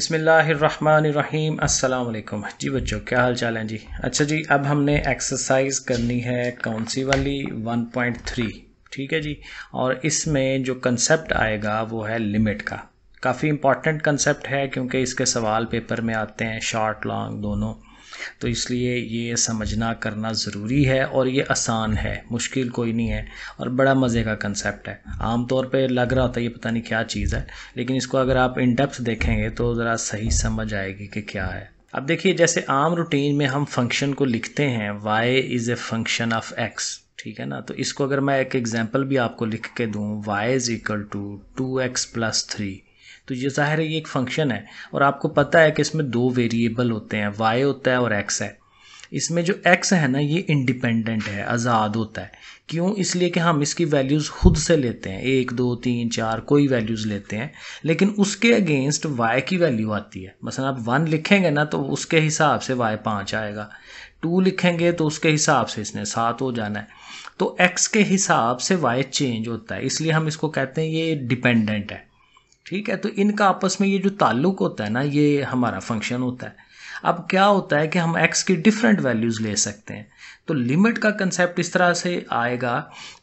बिसमीम अल्लाम जी बच्चों क्या हाल चाल हैं जी अच्छा जी अब हमने एक्सरसाइज करनी है कौन सी वाली 1.3 ठीक है जी और इसमें जो कंसेप्ट आएगा वो है लिमिट का काफ़ी इम्पॉर्टेंट कंसेप्ट है क्योंकि इसके सवाल पेपर में आते हैं शॉर्ट लॉन्ग दोनों तो इसलिए ये समझना करना ज़रूरी है और ये आसान है मुश्किल कोई नहीं है और बड़ा मज़े का कंसेप्ट है आम तौर लग रहा होता है ये पता नहीं क्या चीज़ है लेकिन इसको अगर आप इन डेप्थ देखेंगे तो ज़रा सही समझ आएगी कि क्या है अब देखिए जैसे आम रूटीन में हम फंक्शन को लिखते हैं y is a function of x ठीक है ना तो इसको अगर मैं एक एग्जाम्पल भी आपको लिख के दूँ y is equal to two x plus three तो ये ज़ाहिर है ये एक फंक्शन है और आपको पता है कि इसमें दो वेरिएबल होते हैं वाई होता है और एक्स है इसमें जो एक्स है ना ये इंडिपेंडेंट है आज़ाद होता है क्यों इसलिए कि हम इसकी वैल्यूज़ खुद से लेते हैं एक दो तीन चार कोई वैल्यूज़ लेते हैं लेकिन उसके अगेंस्ट वाई की वैल्यू आती है मसलन आप वन लिखेंगे ना तो उसके हिसाब से वाई पाँच आएगा टू लिखेंगे तो उसके हिसाब से इसने सात हो जाना है तो एक्स के हिसाब से वाई चेंज होता है इसलिए हम इसको कहते हैं ये डिपेंडेंट है ठीक है तो इनका आपस में ये जो ताल्लुक होता है ना ये हमारा फंक्शन होता है अब क्या होता है कि हम एक्स की डिफरेंट वैल्यूज़ ले सकते हैं तो लिमिट का कंसेप्ट इस तरह से आएगा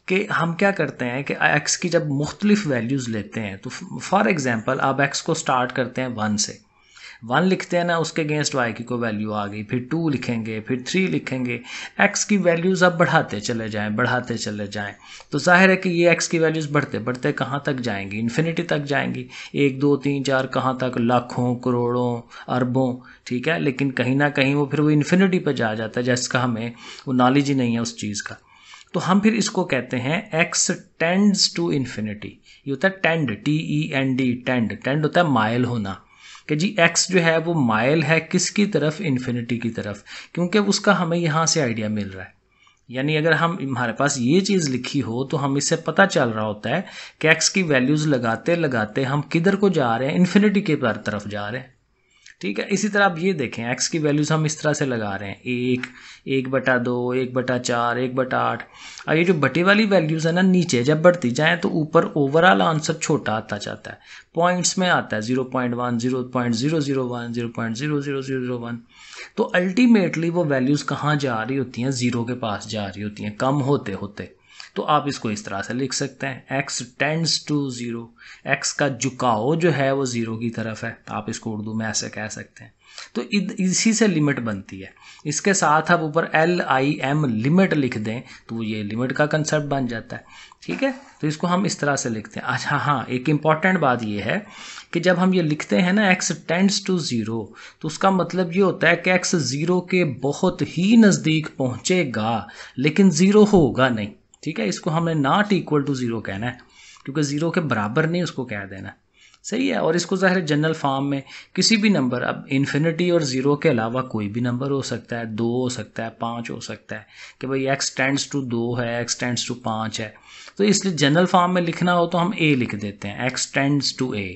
कि हम क्या करते हैं कि एक्स की जब मुख्तलिफ वैल्यूज़ लेते हैं तो फॉर एग्ज़ाम्पल आप एक्स को स्टार्ट करते हैं वन से वन लिखते हैं ना उसके अगेंस्ट वाई की कोई वैल्यू आ गई फिर टू लिखेंगे फिर थ्री लिखेंगे एक्स की वैल्यूज़ आप बढ़ाते चले जाएँ बढ़ाते चले जाएँ तो जाहिर है कि ये एक्स की वैल्यूज़ बढ़ते बढ़ते कहाँ तक जाएंगी इन्फिनिटी तक जाएंगी एक दो तीन चार कहाँ तक लाखों करोड़ों अरबों ठीक है लेकिन कहीं ना कहीं वो फिर वो इन्फिनिटी पर जा जाता है जिसका हमें वो नॉलेज ही नहीं है उस चीज़ का तो हम फिर इसको कहते हैं एक्स टेंड्स टू इन्फिनिटी ये होता है tend T E N D tend tend होता है माइल होना कि जी एक्स जो है वो माइल है किसकी तरफ इन्फिनिटी की तरफ क्योंकि उसका हमें यहाँ से आइडिया मिल रहा है यानी अगर हम हमारे पास ये चीज़ लिखी हो तो हम इससे पता चल रहा होता है कि एक्स की वैल्यूज़ लगाते लगाते हम किधर को जा रहे हैं इन्फिनिटी के तरफ जा रहे हैं ठीक है इसी तरह आप ये देखें एक्स की वैल्यूज़ हम इस तरह से लगा रहे हैं एक एक बटा दो एक बटा चार एक बटा आठ और ये जो बटे वाली वैल्यूज़ है ना नीचे जब बढ़ती जाए तो ऊपर ओवरऑल आंसर छोटा आता जाता है पॉइंट्स में आता है zero point one zero point zero zero one zero point zero zero zero zero one तो अल्टीमेटली वो वैल्यूज़ कहाँ जा रही होती हैं ज़ीरो के पास जा रही होती हैं कम होते होते तो आप इसको इस तरह से लिख सकते हैं x tends to zero x का झुकाव जो है वो ज़ीरो की तरफ है आप इसको उर्दू में ऐसे कह सकते हैं तो इसी से लिमिट बनती है इसके साथ आप ऊपर एल आई एम लिमिट लिख दें तो ये लिमिट का कंसेप्ट बन जाता है ठीक है तो इसको हम इस तरह से लिखते हैं अच्छा हाँ एक इम्पॉर्टेंट बात ये है कि जब हम ये लिखते हैं ना एक्स टेंड्स टू ज़ीरो तो उसका मतलब ये होता है कि एक्स ज़ीरो के बहुत ही नज़दीक पहुँचेगा लेकिन ज़ीरो होगा नहीं ठीक है इसको हमें नॉट इक्वल टू ज़ीरो कहना है क्योंकि ज़ीरो के बराबर नहीं उसको कह देना सही है और इसको ज़ाहिर जनरल फॉर्म में किसी भी नंबर अब इन्फिनिटी और ज़ीरो के अलावा कोई भी नंबर हो सकता है दो हो सकता है पाँच हो सकता है कि भाई एक्स टेंड्स टू दो है एक्स टेंड्स टू पाँच है तो इसलिए जनरल फॉर्म में लिखना हो तो हम ए लिख देते हैं एक्स टेंड्स टू ए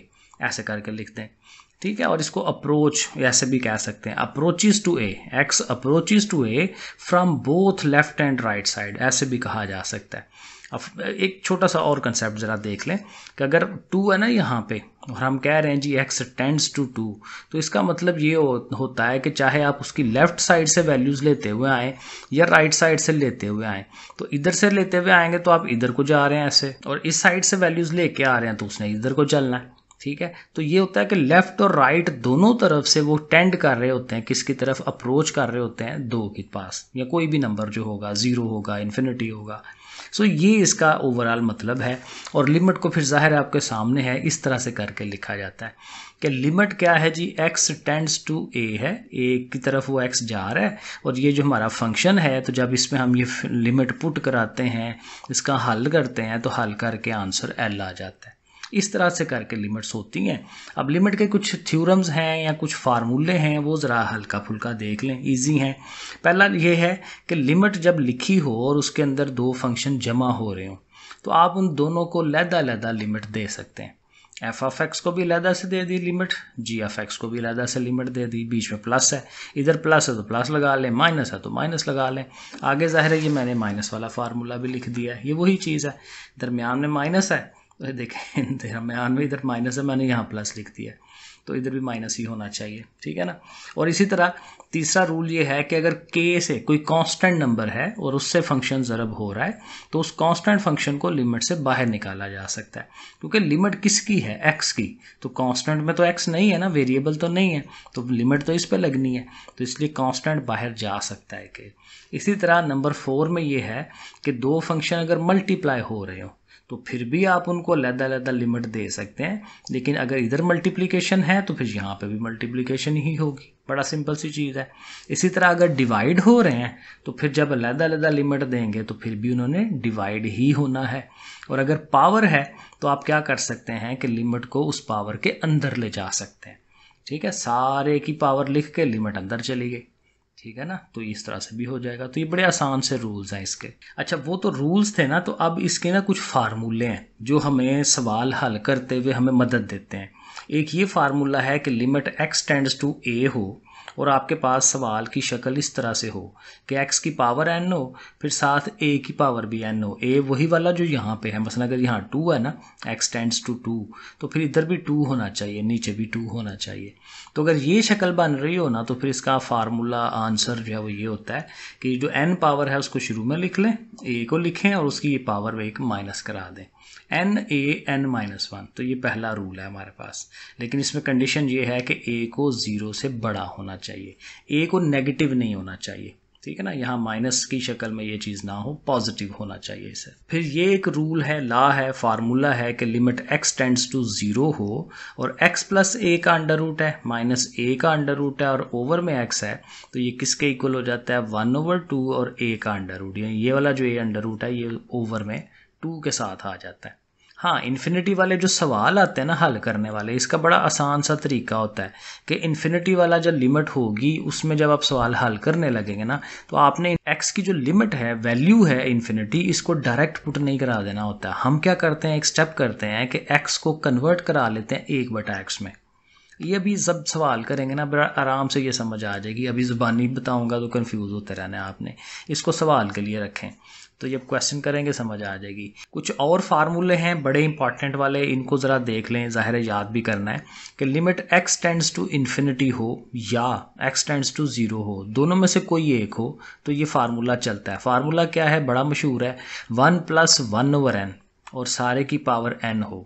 ऐसे करके लिखते हैं ठीक है और इसको अप्रोच ऐसे भी कह सकते हैं approaches to a x approaches to a from both left and right side ऐसे भी कहा जा सकता है अब एक छोटा सा और कंसेप्ट ज़रा देख लें कि अगर टू है ना यहाँ पे और हम कह रहे हैं g x tends to two तो इसका मतलब ये हो, होता है कि चाहे आप उसकी लेफ़्ट साइड से वैल्यूज़ लेते हुए आएँ या राइट साइड से लेते हुए आएँ तो इधर से लेते हुए आएंगे तो आप इधर को जा रहे हैं ऐसे और इस साइड से वैल्यूज़ लेके आ रहे हैं तो उसने इधर को चलना है ठीक है तो ये होता है कि लेफ्ट और राइट दोनों तरफ से वो टेंड कर रहे होते हैं किसकी तरफ अप्रोच कर रहे होते हैं दो के पास या कोई भी नंबर जो होगा ज़ीरो होगा इन्फिनिटी होगा सो ये इसका ओवरऑल मतलब है और लिमिट को फिर ज़ाहिर आपके सामने है इस तरह से करके लिखा जाता है कि लिमिट क्या है जी x टेंड्स टू a है a की तरफ वो x जा रहा है और ये जो हमारा फंक्शन है तो जब इसमें हम ये लिमिट पुट कराते हैं इसका हल करते हैं तो हल करके आंसर l आ जाता है इस तरह से करके लिमिट्स होती हैं अब लिमिट के कुछ थ्योरम्स हैं या कुछ फार्मूले हैं वो ज़रा हल्का फुल्का देख लें ईजी हैं पहला ये है कि लिमिट जब लिखी हो और उसके अंदर दो फंक्शन जमा हो रहे हों तो आप उन दोनों को लहदा लहदा लिमिट दे सकते हैं एफ ऑफ एक्स को भी लहदा से दे दी लिमिट जी एफ एक्स को भी लहदा से लिमिट दे दी बीच में प्लस है इधर प्लस है तो प्लस लगा लें माइनस है तो माइनस लगा लें आगे ज़ाहिर है ये मैंने माइनस वाला फार्मूला भी लिख दिया है ये वही चीज़ है दरमियान में माइनस है तो ये देखें दरम्यान में इधर माइनस है मैंने यहाँ प्लस लिख दिया तो इधर भी माइनस ही होना चाहिए ठीक है ना और इसी तरह तीसरा रूल ये है कि अगर के से कोई कांस्टेंट नंबर है और उससे फंक्शन ज़रब हो रहा है तो उस कांस्टेंट फंक्शन को लिमिट से बाहर निकाला जा सकता है क्योंकि लिमिट किसकी है एक्स की तो कांस्टेंट में तो एक्स नहीं है ना वेरिएबल तो नहीं है तो लिमिट तो इस पर लगनी है तो इसलिए कॉन्स्टेंट बाहर जा सकता है के इसी तरह नंबर फोर में ये है कि दो फंक्शन अगर मल्टीप्लाई हो रहे हों तो फिर भी आप उनको लहदा लहदा लिमिट दे सकते हैं लेकिन अगर इधर मल्टीप्लीकेशन है तो फिर यहाँ पर भी मल्टीप्लीकेशन ही होगी बड़ा सिंपल सी चीज़ है इसी तरह अगर डिवाइड हो रहे हैं तो फिर जब लहदा लहदा लिमिट देंगे तो फिर भी उन्होंने डिवाइड ही होना है और अगर पावर है तो आप क्या कर सकते हैं कि लिमिट को उस पावर के अंदर ले जा सकते हैं ठीक है सारे की पावर लिख के लिमिट अंदर चली गई ठीक है ना तो इस तरह से भी हो जाएगा तो ये बड़े आसान से रूल्स हैं इसके अच्छा वो तो रूल्स थे ना तो अब इसके ना कुछ फार्मूले हैं जो हमें सवाल हल करते हुए हमें मदद देते हैं एक ये फार्मूला है कि limit x tends to a हो और आपके पास सवाल की शक्ल इस तरह से हो कि एक्स की पावर एन हो फिर साथ ए की पावर भी एन हो ए वही वाला जो यहाँ पे है मसलन अगर यहाँ टू है ना एक्स टेंड्स टू टू तो फिर इधर भी टू होना चाहिए नीचे भी टू होना चाहिए तो अगर ये शक्ल बन रही हो ना तो फिर इसका फार्मूला आंसर जो है वो ये होता है कि जो एन पावर है उसको शुरू में लिख लें ए को लिखें और उसकी ये पावर वे एक माइनस करा दें n a n minus one तो ये पहला रूल है हमारे पास लेकिन इसमें कंडीशन ये है कि ए को ज़ीरो से बड़ा होना चाहिए ए को नेगेटिव नहीं होना चाहिए ठीक है ना यहाँ माइनस की शक्ल में ये चीज़ ना हो पॉजिटिव होना चाहिए इसे फिर ये एक रूल है ला है फार्मूला है कि limit x tends to zero हो और एक्स प्लस ए का अंडर रूट है माइनस ए का अंडर रूट है और ओवर में एक्स है तो ये किसके इक्वल हो जाता है वन ओवर टू और ए का अंडर रूट ये वाला जो ए अंडर रूट है ये ओवर में टू के साथ आ जाता है हाँ इन्फिनिटी वाले जो सवाल आते हैं ना हल करने वाले इसका बड़ा आसान सा तरीका होता है कि इन्फिनिटी वाला जो लिमिट होगी उसमें जब आप सवाल हल करने लगेंगे ना तो आपने एक्स की जो लिमिट है वैल्यू है इन्फिनिटी इसको डायरेक्ट पुट नहीं करा देना होता हम क्या करते हैं एक स्टेप करते हैं कि एक्स को कन्वर्ट करा लेते हैं एक बटा एक्स में ये भी जब सवाल करेंगे ना बड़ा आराम से ये समझ आ जाएगी अभी ज़ुबानी बताऊंगा तो कन्फ्यूज़ होते रहना आपने इसको सवाल के लिए रखें तो जब क्वेश्चन करेंगे समझ आ जाएगी कुछ और फार्मूले हैं बड़े इंपॉर्टेंट वाले इनको ज़रा देख लें ज़ाहिर याद भी करना है कि limit x tends to infinity हो या एक्स टेंड्स टू ज़ीरो हो दोनों में से कोई एक हो तो ये फार्मूला चलता है फार्मूला क्या है बड़ा मशहूर है one plus one over N और सारे की पावर एन हो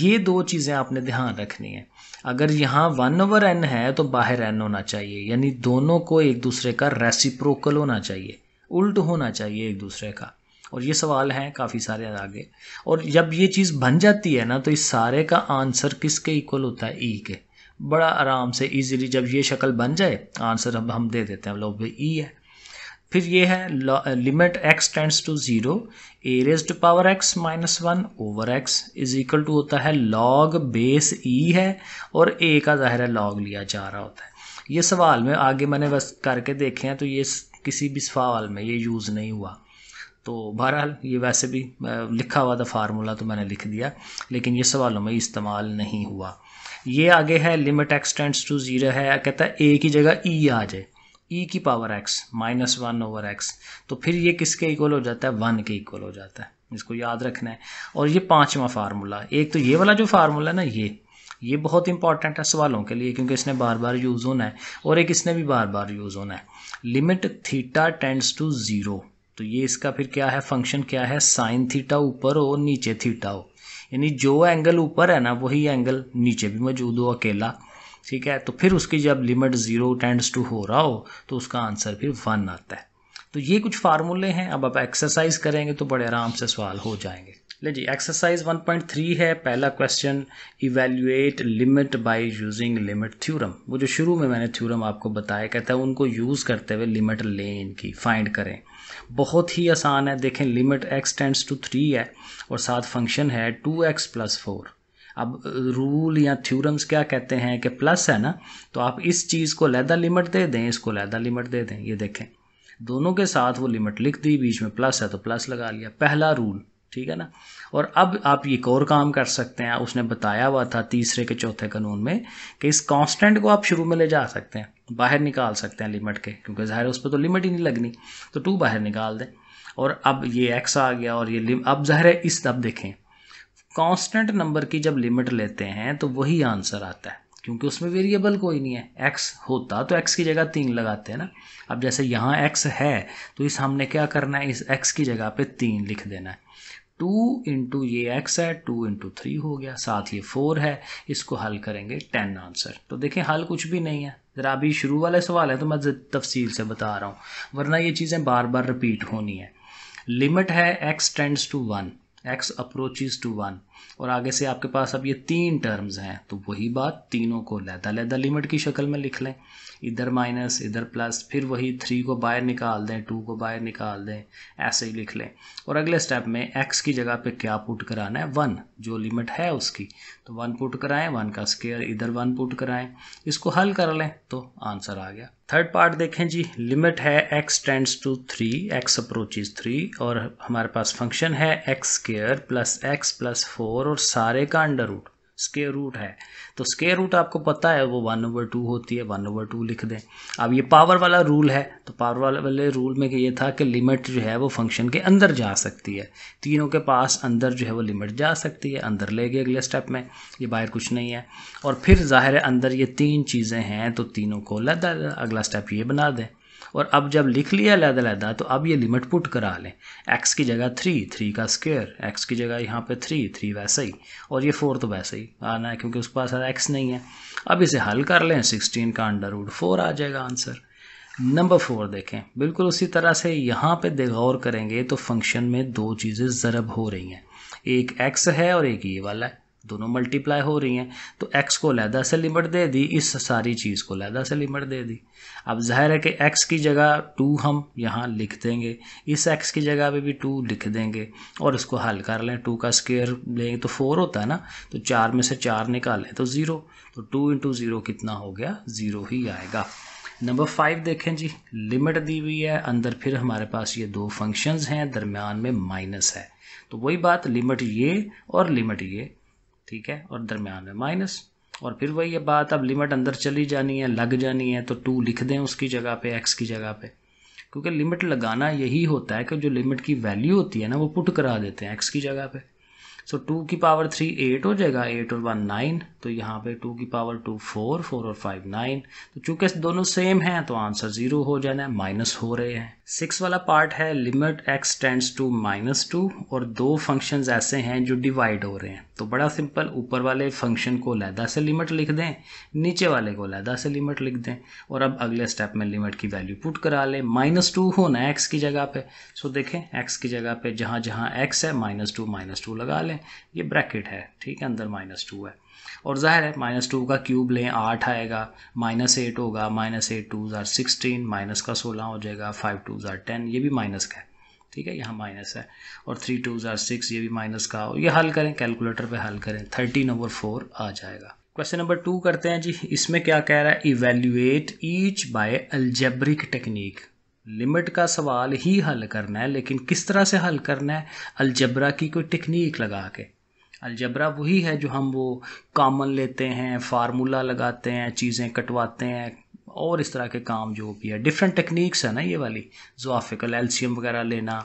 ये दो चीज़ें आपने ध्यान रखनी है अगर यहाँ वन ओवर एन है तो बाहर एन होना चाहिए यानी दोनों को एक दूसरे का रेसिप्रोकल होना चाहिए उल्ट होना चाहिए एक दूसरे का और ये सवाल हैं काफ़ी सारे आगे और जब ये चीज़ बन जाती है ना तो इस सारे का आंसर किसके इक्वल होता है ई e के बड़ा आराम से इजीली जब ये शक्ल बन जाए आंसर अब हम दे देते हैं लोग भाई ई e है फिर ये है limit x tends to zero a raise to power x minus one over x is equal to होता है लॉग बेस ई है और ए का ज़ाहिर है लॉग लिया जा रहा होता है ये सवाल में आगे मैंने बस करके देखे हैं तो ये किसी भी सवाल में ये यूज़ नहीं हुआ तो बहरहाल ये वैसे भी लिखा हुआ था फार्मूला तो मैंने लिख दिया लेकिन ये सवालों में इस्तेमाल नहीं हुआ ये आगे है limit x tends to zero है कहता है ए की जगह ई e आ जाए ई e की power x minus one over x तो फिर ये किसके इक्वल हो जाता है वन के इक्वल हो जाता है इसको याद रखना है और ये पाँचवा फार्मूला एक तो ये वाला जो फार्मूला है ना ये ये बहुत इंपॉर्टेंट है सवालों के लिए क्योंकि इसने बार बार यूज़ होना है और एक इसने भी बार बार यूज़ होना है limit theta tends to zero तो ये इसका फिर क्या है फंक्शन क्या है साइन थीटा ऊपर हो नीचे थीटा हो यानी जो एंगल ऊपर है ना वही एंगल नीचे भी मौजूद हो अकेला ठीक है तो फिर उसकी जब लिमिट ज़ीरो टेंड्स टू हो रहा हो तो उसका आंसर फिर वन आता है तो ये कुछ फार्मूले हैं अब आप एक्सरसाइज करेंगे तो बड़े आराम से सवाल हो जाएंगे ले जी एक्सरसाइज 1.3 है पहला question evaluate limit by using limit theorem वो जो शुरू में मैंने थ्योरम आपको बताया कहता है उनको यूज़ करते हुए लिमिट लें इनकी फाइंड करें बहुत ही आसान है देखें limit x tends to three है और साथ फंक्शन है टू एक्स प्लस फोर अब रूल या थ्योरम्स क्या कहते हैं कि प्लस है ना तो आप इस चीज़ को लहदा लिमिट दे दें इसको लहदा लिमिट दे दें ये देखें दोनों के साथ वो लिमिट लिख दी बीच में प्लस है तो प्लस लगा लिया पहला रूल ठीक है ना और अब आप एक और काम कर सकते हैं उसने बताया हुआ था तीसरे के चौथे कानून में कि इस कांस्टेंट को आप शुरू में ले जा सकते हैं बाहर निकाल सकते हैं लिमिट के क्योंकि ज़ाहिर उस पर तो लिमिट ही नहीं लगनी तो टू बाहर निकाल दें और अब ये एक्स आ गया और ये अब ज़ाहिर है इस अब देखें कॉन्स्टेंट नंबर की जब लिमिट लेते हैं तो वही आंसर आता है क्योंकि उसमें वेरिएबल कोई नहीं है एक्स होता तो एक्स की जगह तीन लगाते हैं ना अब जैसे यहाँ एक्स है तो इस हमने क्या करना है इस एक्स की जगह पे तीन लिख देना है टू इंटू ये एक्स है टू इंटू थ्री हो गया साथ ये फोर है इसको हल करेंगे टेन आंसर तो देखें हल कुछ भी नहीं है ज़रा अभी शुरू वाले सवाल है तो मैं तफसील से बता रहा हूँ वरना ये चीज़ें बार बार रिपीट होनी है लिमिट है x tends to one x approaches to one और आगे से आपके पास अब ये तीन टर्म्स हैं तो वही बात तीनों को लहदा लहदा लिमिट की शक्ल में लिख लें इधर माइनस इधर प्लस फिर वही थ्री को बाहर निकाल दें टू को बाहर निकाल दें ऐसे ही लिख लें और अगले स्टेप में एक्स की जगह पे क्या पुट कराना है वन जो लिमिट है उसकी तो वन पुट कराएं वन का स्केयर इधर वन पुट कराएं इसको हल कर लें तो आंसर आ गया थर्ड पार्ट देखें जी लिमिट है x tends to three x approaches three और हमारे पास फंक्शन है x square plus x plus four four और सारे का अंडर रूट स्केयर रूट है तो स्केयर रूट आपको पता है वो वन ओवर टू होती है वन ओवर टू लिख दें अब ये पावर वाला रूल है तो पावर वाले वाले रूल में ये था कि लिमिट जो है वो फंक्शन के अंदर जा सकती है तीनों के पास अंदर जो है वो लिमिट जा सकती है अंदर ले गए अगले स्टेप में ये बाहर कुछ नहीं है और फिर ज़ाहिर अंदर ये तीन चीज़ें हैं तो तीनों को लदा अगला स्टेप ये बना दें और अब जब लिख लिया लहदा तो अब ये लिमिट पुट करा लें एक्स की जगह थ्री थ्री का स्क्वेयर एक्स की जगह यहाँ पे थ्री थ्री वैसे ही और ये फोर तो वैसे ही आना है क्योंकि उसके पास एक्स नहीं है अब इसे हल कर लें सिक्सटीन का अंडर वुड फोर आ जाएगा आंसर नंबर फोर देखें बिल्कुल उसी तरह से यहाँ पर गौर करेंगे तो फंक्शन में दो चीज़ें ज़रब हो रही हैं एक एक्स है और एक ये वाला है दोनों मल्टीप्लाई हो रही हैं तो एक्स को लहदा से लिमिट दे दी इस सारी चीज़ को लहदा से लिमिट दे दी अब जाहिर है कि एक्स की जगह टू हम यहाँ लिख देंगे इस एक्स की जगह पे भी टू लिख देंगे और इसको हल कर लें टू का स्केयर लेंगे तो फोर होता है ना तो चार में से चार निकालें तो ज़ीरो तो टू इंटू ज़ीरो कितना हो गया ज़ीरो ही आएगा नंबर फाइव देखें जी लिमिट दी हुई है अंदर फिर हमारे पास ये दो फंक्शंस हैं दरमियान में माइनस है तो वही बात लिमिट ये और लिमिट ये ठीक है और दरमियान में माइनस और फिर वही बात अब लिमिट अंदर चली जानी है लग जानी है तो टू लिख दें उसकी जगह पे एक्स की जगह पे क्योंकि लिमिट लगाना यही होता है कि जो लिमिट की वैल्यू होती है ना वो पुट करा देते हैं एक्स की जगह पे सो टू की पावर थ्री एट हो जाएगा एट और वन नाइन तो यहाँ पे टू की पावर टू फोर फोर और फाइव नाइन तो चूंकि दोनों सेम हैं तो आंसर ज़ीरो हो जाना है माइनस हो रहे हैं सिक्स वाला पार्ट है limit x tends to minus two और दो फंक्शंस ऐसे हैं जो डिवाइड हो रहे हैं तो बड़ा सिंपल ऊपर वाले फंक्शन को लहदा से लिमिट लिख दें नीचे वाले को लहदा से लिमिट लिख दें और अब अगले स्टेप में लिमिट की वैल्यू पुट करा लें माइनस टू होना है एक्स की जगह पे सो देखें एक्स की जगह पे जहाँ जहाँ एक्स है माइनस टू माइनस टू लगा लें ये ब्रैकेट है ठीक है अंदर माइनस टू है और ज़ाहिर है माइनस टू का क्यूब लें आठ आएगा माइनस एट होगा माइनस एट टू ज़ार सिक्सटीन माइनस का सोलह हो जाएगा फाइव टू ज़ार टेन ये भी माइनस का है ठीक है यहाँ माइनस है और थ्री टू ज़ार सिक्स ये भी माइनस का और ये हल करें कैलकुलेटर पर हल करें थर्टीन ओवर फोर आ जाएगा क्वेश्चन नंबर टू करते हैं जी इसमें क्या कह रहा है evaluate each by algebraic technique limit का सवाल ही हल करना है लेकिन किस तरह से हल करना है अलजबरा की कोई टेक्निक लगा के अलजबरा वही है जो हम वो कामन लेते हैं फार्मूला लगाते हैं चीज़ें कटवाते हैं और इस तरह के काम जो भी है डिफरेंट टेक्निक्स है ना ये वाली जोआफिकल एल्शियम वगैरह लेना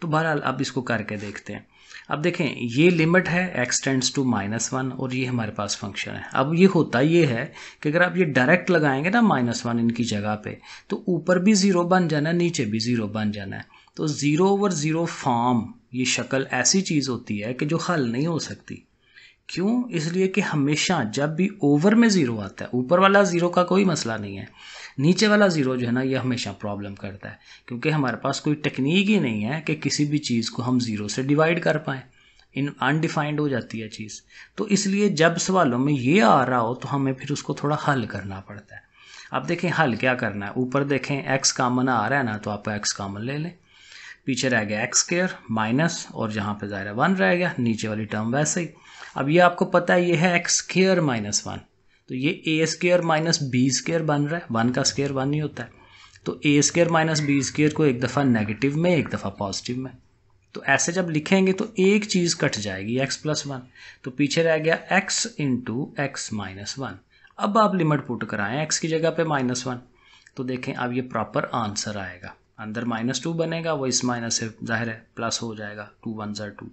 तो बहरहाल अब इसको करके देखते हैं अब देखें ये लिमिट है x tends to minus one और ये हमारे पास फंक्शन है अब ये होता ये है कि अगर आप ये डायरेक्ट लगाएंगे ना माइनस वन इनकी जगह पे तो ऊपर भी ज़ीरो बन जाना है नीचे भी ज़ीरो बन जाना है तो ज़ीरो ओवर ज़ीरो फॉर्म ये शक्ल ऐसी चीज़ होती है कि जो हल नहीं हो सकती क्यों इसलिए कि हमेशा जब भी ओवर में ज़ीरो आता है ऊपर वाला ज़ीरो का कोई मसला नहीं है नीचे वाला ज़ीरो जो है ना ये हमेशा प्रॉब्लम करता है क्योंकि हमारे पास कोई टेक्निक ही नहीं है कि किसी भी चीज़ को हम ज़ीरो से डिवाइड कर पाएँ इन अनडिफाइंड हो जाती है चीज़ तो इसलिए जब सवालों में ये आ रहा हो तो हमें फिर उसको थोड़ा हल करना पड़ता है अब देखें हल क्या करना है ऊपर देखें एक्स कामन आ रहा है ना तो आप एक्स कामन ले लें पीछे रह गया एक्स स्केयर माइनस और जहाँ पे ज़ाहिर वन रह गया नीचे वाली टर्म वैसे ही अब ये आपको पता है ये है एक्स स्केयर माइनस वन तो ये a square minus B square बन रहा है वन का स्केयर वन ही होता है तो ए स्केयर माइनस बी स्केयर को एक दफ़ा नेगेटिव में एक दफ़ा पॉजिटिव में तो ऐसे जब लिखेंगे तो एक चीज़ कट जाएगी एक्स प्लस वन तो पीछे रह गया x into x minus one अब आप लिमिट पुट कराएं एक्स की जगह पे माइनस वन तो देखें अब ये प्रॉपर आंसर आएगा अंदर माइनस टू बनेगा वो इस माइनस से जाहिर है प्लस हो जाएगा टू वन ज़र टू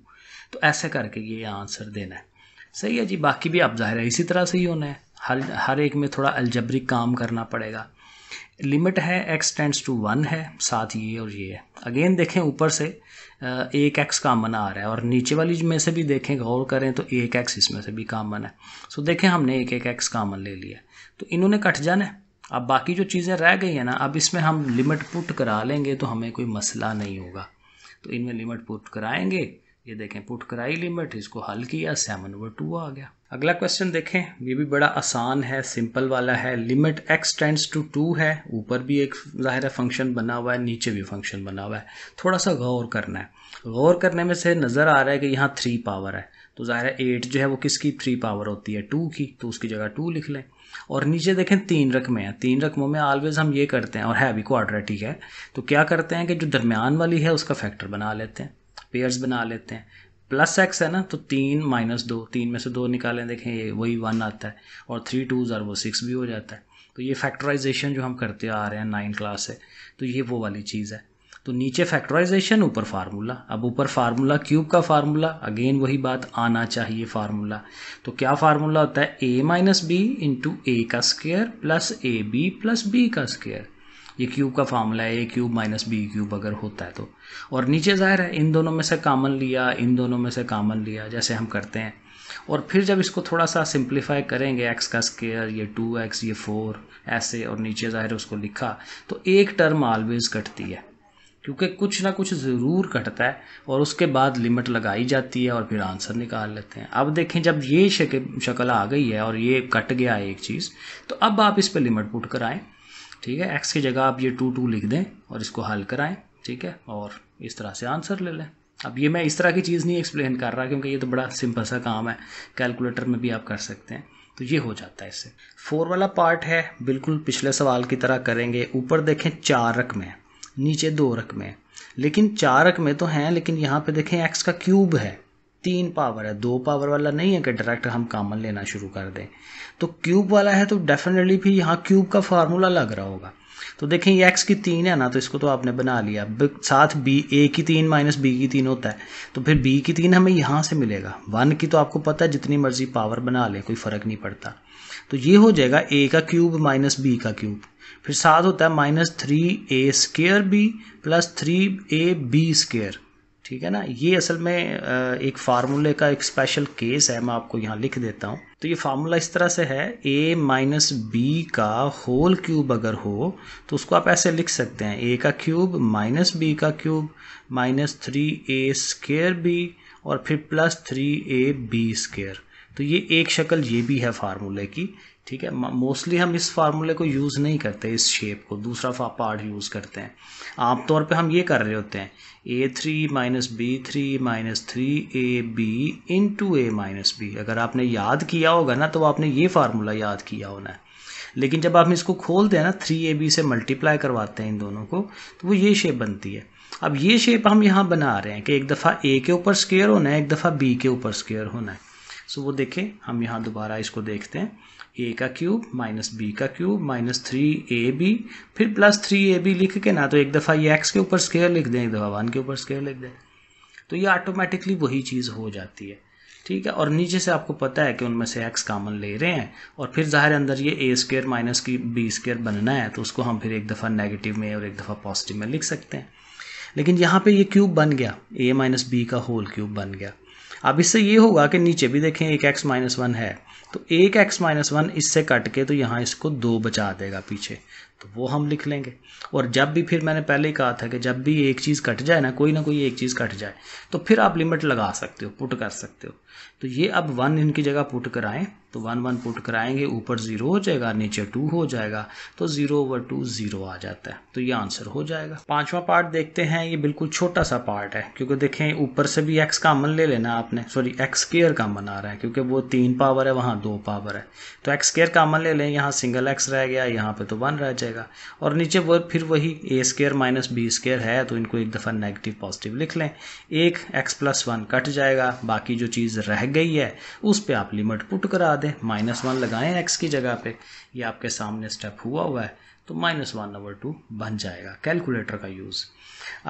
तो ऐसे करके ये आंसर देना है सही है जी बाकी भी आप जाहिर है इसी तरह से ही होना है हर हर एक में थोड़ा अलजबरिक काम करना पड़ेगा लिमिट है एक्स टेंड्स टू वन है साथ ये और ये है अगेन देखें ऊपर से एक एक्स कामन आ रहा है और नीचे वाली में से भी देखें गौर करें तो एक एक्स इसमें से भी कामन है सो देखें हमने एक एक एक्स कामन ले लिया तो इन्होंने कट जाना है अब बाकी जो चीज़ें रह गई हैं ना अब इसमें हम लिमिट पुट करा लेंगे तो हमें कोई मसला नहीं होगा तो इनमें लिमिट पुट कराएंगे ये देखें पुट कराई लिमिट इसको हल किया सेवन ओवर टू आ गया अगला क्वेश्चन देखें ये भी बड़ा आसान है सिंपल वाला है limit x tends to two है ऊपर भी एक ज़ाहिर है फंक्शन बना हुआ है नीचे भी फंक्शन बना हुआ है थोड़ा सा गौर करना है गौर करने में से नज़र आ रहा है कि यहाँ थ्री पावर है तो ज़ाहिर है एट जो है वो किसकी थ्री पावर होती है टू की तो उसकी जगह टू लिख लें और नीचे देखें तीन रकमें हैं तीन रकमों में ऑलवेज़ हम ये करते हैं और है भी क्वाड्रेटिक है तो क्या करते हैं कि जो दरमियान वाली है उसका फैक्टर बना लेते हैं पेयर्स बना लेते हैं प्लस एक्स है ना तो तीन माइनस दो तीन में से दो निकालें देखें ये वही वन आता है और थ्री टू जर वो सिक्स भी हो जाता है तो ये फैक्टराइजेशन जो हम करते आ रहे हैं नाइन क्लास से तो ये वो वाली चीज़ है तो नीचे फैक्टराइजेशन ऊपर फार्मूला अब ऊपर फार्मूला क्यूब का फार्मूला अगेन वही बात आना चाहिए फार्मूला तो क्या फार्मूला होता है ए माइनस बी इंटू ए का square plus a b plus b का स्केयर ये क्यूब का फार्मूला है a cube minus b cube अगर होता है तो और नीचे ज़ाहिर है इन दोनों में से कामन लिया इन दोनों में से कामन लिया जैसे हम करते हैं और फिर जब इसको थोड़ा सा सिंप्लीफाई करेंगे एक्स का स्केयर ये टू एक्स ये फोर ऐसे और नीचे ज़ाहिर उसको लिखा तो एक टर्म ऑलवेज कटती है क्योंकि कुछ ना कुछ ज़रूर कटता है और उसके बाद लिमिट लगाई जाती है और फिर आंसर निकाल लेते हैं अब देखें जब ये शक शक्ल आ गई है और ये कट गया है एक चीज़ तो अब आप इस पर लिमिट पुट कराएं ठीक है एक्स की जगह आप ये टू टू लिख दें और इसको हल कराएं ठीक है और इस तरह से आंसर ले लें अब ये मैं इस तरह की चीज़ नहीं एक्सप्लेन कर रहा क्योंकि ये तो बड़ा सिंपल सा काम है कैलकुलेटर में भी आप कर सकते हैं तो ये हो जाता है इससे फोर वाला पार्ट है बिल्कुल पिछले सवाल की तरह करेंगे ऊपर देखें चार रकमें नीचे दो रकमें लेकिन चार रकमें तो हैं लेकिन यहाँ पे देखें एक्स का क्यूब है तीन पावर है दो पावर वाला नहीं है कि डायरेक्ट हम कामन लेना शुरू कर दें तो क्यूब वाला है तो डेफिनेटली भी यहाँ क्यूब का फार्मूला लग रहा होगा तो देखें ये एक्स की तीन है ना तो इसको तो आपने बना लिया साथ बी ए की तीन माइनस बी की तीन होता है तो फिर बी की तीन हमें यहाँ से मिलेगा वन की तो आपको पता है जितनी मर्जी पावर बना ले कोई फ़र्क नहीं पड़ता तो ये हो जाएगा ए का क्यूब माइनस बी का क्यूब फिर साथ होता है minus three a square b plus three a b square ठीक है ना ये असल में एक फार्मूले का एक स्पेशल केस है मैं आपको यहाँ लिख देता हूँ तो ये फार्मूला इस तरह से है ए माइनस बी का होल क्यूब अगर हो तो उसको आप ऐसे लिख सकते हैं ए का क्यूब माइनस बी का cube minus three a square b और फिर plus three a b square तो ये एक शक्ल ये भी है फार्मूले की ठीक है मोस्टली हम इस फार्मूले को यूज़ नहीं करते इस शेप को दूसरा पार्ट यूज़ करते हैं आमतौर पर हम ये कर रहे होते हैं a three minus b three minus three a b into a minus b अगर आपने याद किया होगा ना तो आपने ये फार्मूला याद किया होना है लेकिन जब आप इसको खोलते हैं ना थ्री ए बी से मल्टीप्लाई करवाते हैं इन दोनों को तो वो ये शेप बनती है अब ये शेप हम यहाँ बना रहे हैं कि एक दफ़ा ए के ऊपर स्केयर होना है एक दफ़ा बी के ऊपर स्केयर होना है सो वो देखें हम यहाँ दोबारा इसको देखते हैं ए का क्यूब माइनस बी का cube minus three a b फिर प्लस थ्री ए बी लिख के ना तो एक दफ़ा ये एक्स के ऊपर स्केयर लिख दें एक दफ़ा वन के ऊपर स्केयर लिख दें तो ये ऑटोमेटिकली वही चीज़ हो जाती है ठीक है और नीचे से आपको पता है कि उनमें से एक्स कामन ले रहे हैं और फिर ज़ाहिर अंदर ये ए स्केयर माइनस की बी स्केयर बनना है तो उसको हम फिर एक दफ़ा नेगेटिव में और एक दफ़ा पॉजिटिव में लिख सकते हैं लेकिन यहाँ पे ये क्यूब बन गया ए माइनस बी का होल क्यूब बन गया अब इससे ये होगा कि नीचे भी देखें एक एक्स माइनस वन है तो एक एक्स माइनस वन इससे कट के तो यहाँ इसको दो बचा देगा पीछे तो वो हम लिख लेंगे और जब भी फिर मैंने पहले ही कहा था कि जब भी एक चीज़ कट जाए ना कोई ना कोई एक चीज़ कट जाए तो फिर आप लिमिट लगा सकते हो पुट कर सकते हो तो ये अब वन इनकी जगह पुट कराएं तो वन वन पुट कराएंगे ऊपर ज़ीरो हो जाएगा नीचे टू हो जाएगा तो ज़ीरो ओवर टू ज़ीरो आ जाता है तो ये आंसर हो जाएगा पांचवा पार्ट देखते हैं ये बिल्कुल छोटा सा पार्ट है क्योंकि देखें ऊपर से भी एक्स कामन ले लेना आपने सॉरी एक्स केयर कामन आ रहा है क्योंकि वो तीन पावर है वहाँ दो पावर है तो एक्स का कामन ले लें यहाँ सिंगल एक्स रह गया यहाँ पर तो वन रह जाएगा जाएगा और नीचे वो फिर वही a square minus B square है तो इनको एक दफ़ा नेगेटिव पॉजिटिव लिख लें एक एक्स प्लस वन कट जाएगा बाकी जो चीज़ रह गई है उस पर आप लिमिट पुट करा दें माइनस वन लगाएं एक्स की जगह पे ये आपके सामने स्टेप हुआ हुआ है तो माइनस वन नंबर टू बन जाएगा कैलकुलेटर का यूज़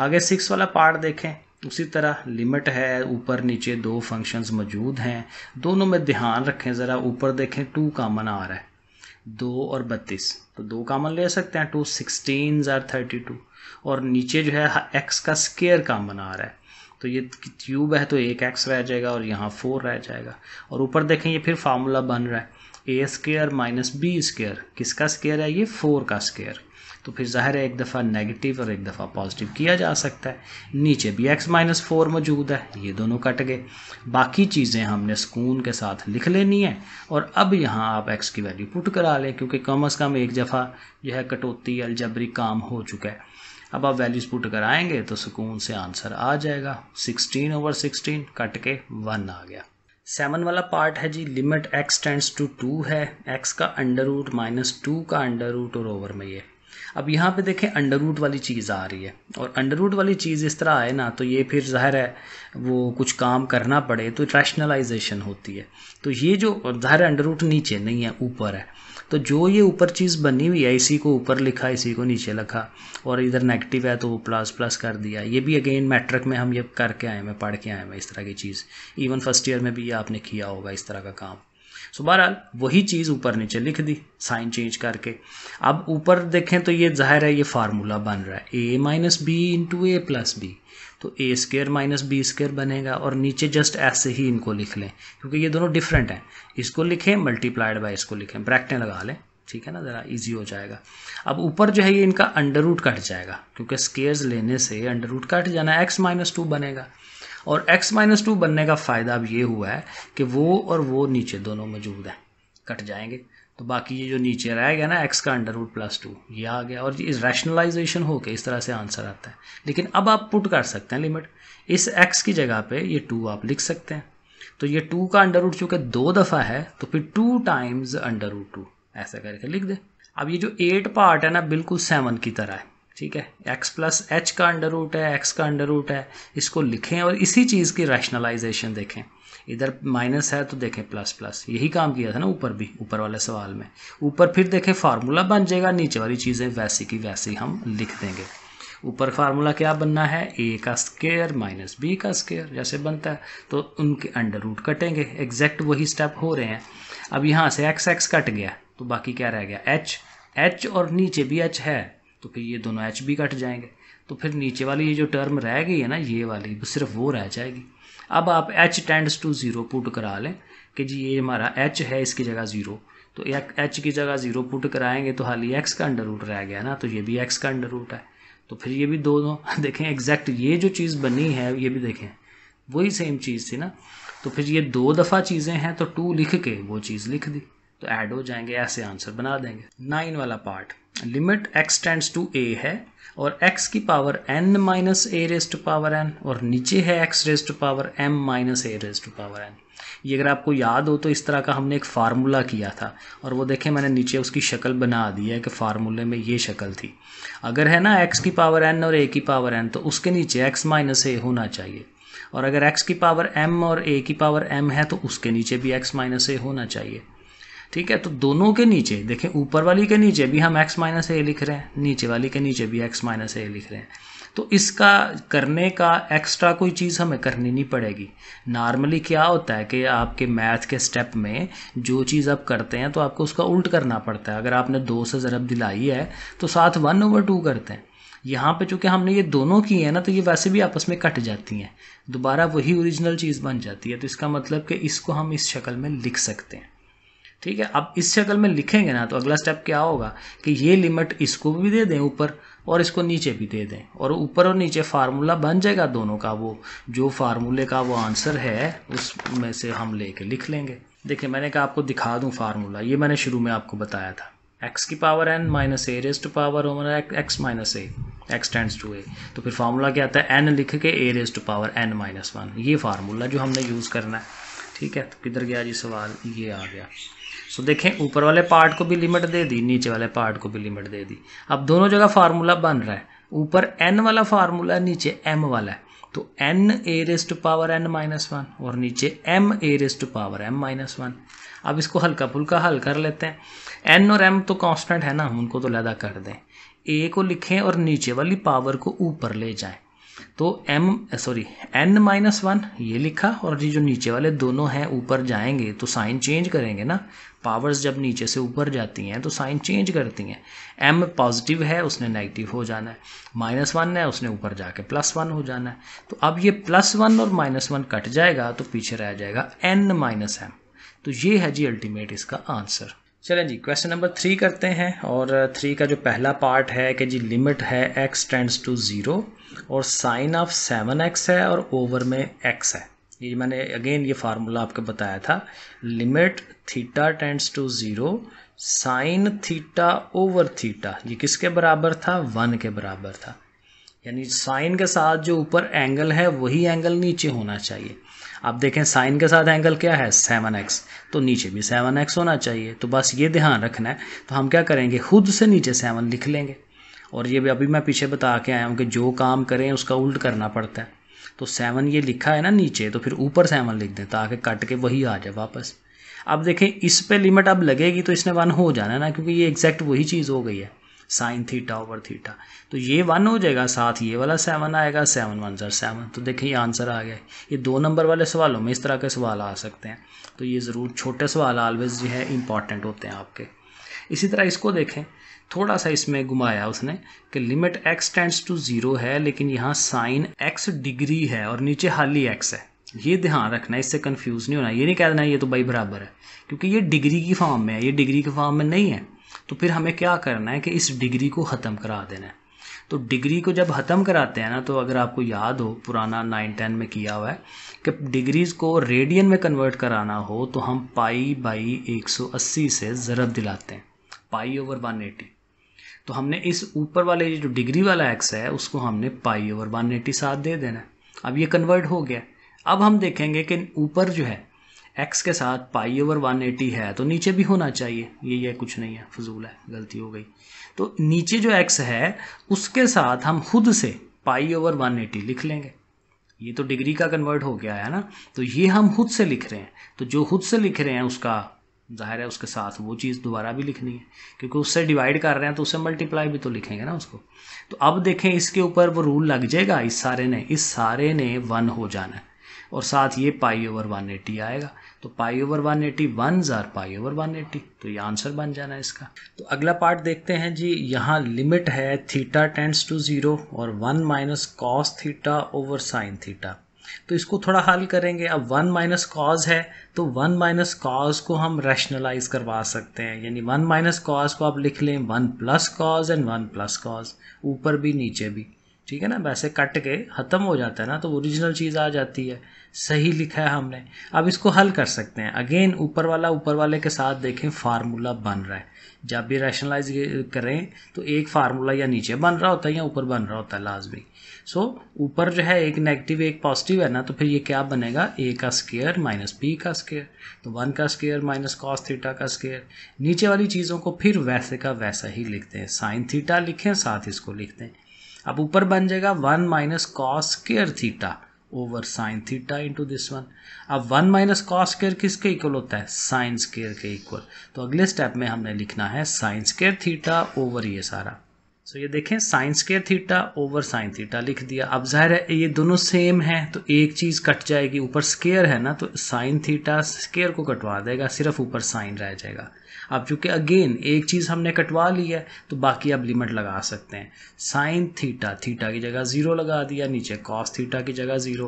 आगे सिक्स वाला पार्ट देखें उसी तरह लिमिट है ऊपर नीचे दो फंक्शंस मौजूद हैं दोनों में ध्यान रखें ज़रा ऊपर देखें टू कामन आ रहा है दो और बत्तीस तो दो कामन ले सकते हैं टू सिक्सटीन ज़ार थर्टी टू और नीचे जो है एक्स का स्केयर कामन आ रहा है तो ये क्यूब है तो एक एक्स रह जाएगा और यहाँ फोर रह जाएगा और ऊपर देखें ये फिर फार्मूला बन रहा है A square minus B square किसका स्केयर है ये फोर का स्केयर तो फिर ज़ाहिर है एक दफ़ा नेगेटिव और एक दफ़ा पॉजिटिव किया जा सकता है नीचे भी एक्स माइनस फोर मौजूद है ये दोनों कट गए बाकी चीज़ें हमने सुकून के साथ लिख लेनी है और अब यहाँ आप एक्स की वैल्यू पुट करा लें क्योंकि कम अज़ कम एक दफ़ा जो है कटौती अलजबरी काम हो चुका है अब आप वैल्यूज़ पुट कराएंगे तो सुकून से आंसर आ जाएगा सिक्सटीन ओवर सिक्सटीन कट के वन आ गया सेवन वाला पार्ट है जी limit x tends to two है एक्स का अंडर रूट माइनस टू का अंडर रूट और ओवर में ये अब यहाँ पे देखें अंडर रूट वाली चीज़ आ रही है और अंडर रूट वाली चीज़ इस तरह आए ना तो ये फिर ज़ाहिर है वो कुछ काम करना पड़े तो रैशनलाइजेशन होती है तो ये जो ज़ाहिर अंडर रूट नीचे नहीं है ऊपर है तो जो ये ऊपर चीज़ बनी हुई है इसी को ऊपर लिखा इसी को नीचे लिखा और इधर नेगेटिव है तो प्लस प्लस कर दिया ये भी अगेन मैट्रिक में हम ये करके आए हैं पढ़ के आए हैं इस तरह की चीज़ इवन फर्स्ट ईयर में भी ये आपने किया होगा इस तरह का काम सो बहरहाल वही चीज़ ऊपर नीचे लिख दी साइन चेंज करके अब ऊपर देखें तो ये जाहिर है ये फार्मूला बन रहा है ए minus B into A plus B तो ए स्केयर माइनस बी स्केयर बनेगा और नीचे जस्ट ऐसे ही इनको लिख लें क्योंकि ये दोनों डिफरेंट हैं इसको लिखें मल्टीप्लाइड बाय इसको लिखें ब्रैकटें लगा लें ठीक है ना ज़रा इजी हो जाएगा अब ऊपर जो है ये इनका अंडर रूट कट जाएगा क्योंकि स्केयर्स लेने से अंडर रूट कट जाना एक्स माइनस टू बनेगा और x माइनस टू बनने का फ़ायदा अब ये हुआ है कि वो और वो नीचे दोनों मौजूद हैं कट जाएंगे तो बाकी ये जो नीचे रह गया ना एक्स का अंडर रूट प्लस टू ये आ गया और इस रैशनलाइजेशन होकर इस तरह से आंसर आता है लेकिन अब आप पुट कर सकते हैं लिमिट इस एक्स की जगह पे ये टू आप लिख सकते हैं तो ये टू का अंडर रूट चूँकि दो दफ़ा है तो फिर two times under root two ऐसा करके लिख दे अब ये जो एट पार्ट है ना बिल्कुल सेवन की तरह है ठीक है x प्लस एच का अंडर रूट है x का अंडर रूट है इसको लिखें और इसी चीज़ की रैशनलाइजेशन देखें इधर माइनस है तो देखें प्लस प्लस यही काम किया था ना ऊपर भी ऊपर वाले सवाल में ऊपर फिर देखें फार्मूला बन जाएगा नीचे वाली चीज़ें वैसी की वैसी हम लिख देंगे ऊपर फार्मूला क्या बनना है ए का स्केयर माइनस बी का स्केयर जैसे बनता है तो उनके अंडर रूट कटेंगे एग्जैक्ट वही स्टेप हो रहे हैं अब यहाँ से एक्स एक्स कट गया तो बाकी क्या रह गया एच एच और नीचे भी एच है तो फिर ये दोनों एच भी कट जाएंगे तो फिर नीचे वाली ये जो टर्म रह गई है ना ये वाली सिर्फ वो रह जाएगी अब आप H tends to zero put करा लें कि जी ये हमारा एच है इसकी जगह ज़ीरो तो एच की जगह ज़ीरो पुट कराएंगे तो हाल ही एक्स का अंडर रूट रह गया ना तो ये भी एक्स का अंडर रूट है तो फिर ये भी दोनों देखें एग्जैक्ट ये जो चीज़ बनी है ये भी देखें वही सेम चीज़ थी ना तो फिर ये दो दफ़ा चीज़ें हैं तो टू लिख के वो चीज़ लिख दी तो ऐड हो जाएंगे ऐसे आंसर बना देंगे नाइन वाला part limit x tends to a है और x की power n minus A raise to power n और नीचे है x raise to power m minus A raise to power n ये अगर आपको याद हो तो इस तरह का हमने एक फार्मूला किया था और वो देखें मैंने नीचे उसकी शक्ल बना दी है कि फार्मूले में ये शक्ल थी अगर है ना x की पावर n और a की पावर n तो उसके नीचे x माइनस ए होना चाहिए और अगर x की पावर m और a की पावर m है तो उसके नीचे भी x माइनस ए होना चाहिए ठीक है तो दोनों के नीचे देखें ऊपर वाली के नीचे भी हम x माइनस ए लिख रहे हैं नीचे वाली के नीचे भी x माइनस ए लिख रहे हैं तो इसका करने का एक्स्ट्रा कोई चीज़ हमें करनी नहीं पड़ेगी नॉर्मली क्या होता है कि आपके मैथ के स्टेप में जो चीज़ आप करते हैं तो आपको उसका उल्ट करना पड़ता है अगर आपने दो से ज़रब दिलाई है तो साथ वन ओवर टू करते हैं यहाँ पे चूंकि हमने ये दोनों की है ना तो ये वैसे भी आपस में कट जाती हैं दोबारा वही ओरिजिनल चीज़ बन जाती है तो इसका मतलब कि इसको हम इस शक्ल में लिख सकते हैं ठीक है अब इससे अगर मैं लिखेंगे ना तो अगला स्टेप क्या होगा कि ये लिमिट इसको भी दे दें ऊपर और इसको नीचे भी दे दें और ऊपर और नीचे फार्मूला बन जाएगा दोनों का वो जो फार्मूले का वो आंसर है उसमें से हम लेके लिख लेंगे देखिए मैंने कहा आपको दिखा दूँ फार्मूला ये मैंने शुरू में आपको बताया था एक्स की power N minus A raised power over x minus A X tends to A तो फिर फार्मूला क्या आता है एन लिख के A raised power N minus one ये फार्मूला जो हमने यूज़ करना है ठीक है तो किधर गया जी सवाल ये आ गया सो so, देखें ऊपर वाले पार्ट को भी लिमिट दे दी नीचे वाले पार्ट को भी लिमिट दे दी अब दोनों जगह फार्मूला बन रहा है ऊपर एन वाला फार्मूला नीचे एम वाला है तो N A raise to power N minus one और नीचे M A raise to power M minus one अब इसको हल्का फुल्का हल कर लेते हैं एन और एम तो कांस्टेंट है ना उनको तो लदा कर दें ए को लिखें और नीचे वाली पावर को ऊपर ले जाएं तो m sorry n minus one ये लिखा और ये जो नीचे वाले दोनों हैं ऊपर जाएंगे तो साइन चेंज करेंगे ना पावर्स जब नीचे से ऊपर जाती हैं तो साइन चेंज करती हैं एम पॉजिटिव है उसने नेगेटिव हो जाना है माइनस वन है उसने ऊपर जाके प्लस वन हो जाना है तो अब ये प्लस वन और माइनस वन कट जाएगा तो पीछे रह जाएगा एन माइनस एम तो ये है जी अल्टीमेट इसका आंसर चलें जी क्वेश्चन नंबर थ्री करते हैं और थ्री का जो पहला पार्ट है कि जी लिमिट है एक्स टेंड्स टू ज़ीरो और साइन ऑफ सेवन एक्स है और ओवर में एक्स है ये मैंने अगेन ये फार्मूला आपको बताया था limit theta tends to zero sine theta over theta ये किसके बराबर था वन के बराबर था यानी साइन के साथ जो ऊपर एंगल है वही एंगल नीचे होना चाहिए आप देखें साइन के साथ एंगल क्या है सेवन एक्स तो नीचे भी सेवन एक्स होना चाहिए तो बस ये ध्यान रखना है तो हम क्या करेंगे खुद से नीचे सेवन लिख लेंगे और ये भी अभी मैं पीछे बता के आया हूँ कि जो काम करें उसका उल्ट करना पड़ता है तो सेवन ये लिखा है ना नीचे तो फिर ऊपर सेवन लिख दें ताकि कट के वही आ जाए वापस अब देखें इस पे लिमिट अब लगेगी तो इसने वन हो जाना है ना क्योंकि ये एग्जैक्ट वही चीज़ हो गई है साइन थीटा ओवर थीटा तो ये वन हो जाएगा साथ ये वाला सेवन आएगा सेवन वन सर सेवन तो देखें ये आंसर आ गया ये दो नंबर वाले सवालों में इस तरह के सवाल आ सकते हैं तो ये ज़रूर छोटे सवाल ऑलवेज जो है इंपॉर्टेंट होते हैं आपके इसी तरह इसको देखें थोड़ा सा इसमें घुमाया उसने कि limit x tends to zero है लेकिन यहाँ साइन एक्स डिग्री है और नीचे हाली एक्स है ये ध्यान रखना इससे कन्फ्यूज़ नहीं होना ये नहीं कह देना ये तो भाई बराबर है क्योंकि ये डिग्री की फॉर्म में है ये डिग्री के फॉर्म में नहीं है तो फिर हमें क्या करना है कि इस डिग्री को ख़त्म करा देना है तो डिग्री को जब ख़त्म कराते हैं ना तो अगर आपको याद हो पुराना नाइन टेन में किया हुआ है कि डिग्रीज़ को रेडियन में कन्वर्ट कराना हो तो हम पाई बाई 180 से ज़रब दिलाते हैं पाई ओवर 180 तो हमने इस ऊपर वाले जो डिग्री वाला एक्स है उसको हमने पाई ओवर वन एटी साथ दे देना अब ये कन्वर्ट हो गया अब हम देखेंगे कि ऊपर जो है एक्स के साथ पाई ओवर वन एटी है तो नीचे भी होना चाहिए ये ये कुछ नहीं है फजूल है गलती हो गई तो नीचे जो एक्स है उसके साथ हम खुद से पाई ओवर वन एटी लिख लेंगे ये तो डिग्री का कन्वर्ट हो गया है ना तो ये हम खुद से लिख रहे हैं तो जो खुद से लिख रहे हैं उसका ज़ाहिर है उसके साथ वो चीज़ दोबारा भी लिखनी है क्योंकि उससे डिवाइड कर रहे हैं तो उससे मल्टीप्लाई भी तो लिखेंगे ना उसको तो अब देखें इसके ऊपर वो रूल लग जाएगा इस सारे ने इस सारे ने वन हो जाना है और साथ ये पाई ओवर वन एटी आएगा तो pi over one eighty one ज़ार पाई ओवर वन एटी तो ये आंसर बन जाना है इसका तो अगला पार्ट देखते हैं जी यहाँ लिमिट है थीटा टेंस टू ज़ीरो और one minus cos theta over sine theta तो इसको थोड़ा हल करेंगे अब वन माइनस कॉज है तो वन माइनस कॉज को हम रैशनलाइज करवा सकते हैं यानी वन माइनस कॉज को आप लिख लें one plus cos and one plus cos ऊपर भी नीचे भी ठीक है ना वैसे कट के ख़त्म हो जाता है ना तो ओरिजिनल चीज़ आ जाती है सही लिखा है हमने अब इसको हल कर सकते हैं अगेन ऊपर वाला ऊपर वाले के साथ देखें फार्मूला बन रहा है जब भी रैशनलाइज करें तो एक फार्मूला या नीचे बन रहा होता है या ऊपर बन रहा होता है लाजमी सो so, ऊपर जो है एक नेगेटिव एक पॉजिटिव है ना तो फिर ये क्या बनेगा ए का स्केयर माइनस पी का स्केयर तो वन का स्केयर माइनस कॉस थीटा का स्केयर नीचे वाली चीज़ों को फिर वैसे का वैसा ही लिखते हैं साइन थीटा लिखें साथ इसको लिखते हैं अब ऊपर बन जाएगा one minus cos square theta over sine theta into this one अब वन माइनस कॉस स्केयर किसके इक्वल होता है साइन स्केयर के इक्वल तो अगले स्टेप में हमने लिखना है साइन स्केयर थीटा ओवर ये सारा सो ये देखें sine square theta over sine theta लिख दिया अब जाहिर है ये दोनों सेम है तो एक चीज़ कट जाएगी ऊपर स्केयर है ना तो साइन थीटा स्केयर को कटवा देगा सिर्फ ऊपर साइन रह जाएगा अब चूंकि अगेन एक चीज़ हमने कटवा ली है तो बाकी आप लिमिट लगा सकते हैं साइन थीटा थीटा की जगह ज़ीरो लगा दिया नीचे कॉस थीटा की जगह ज़ीरो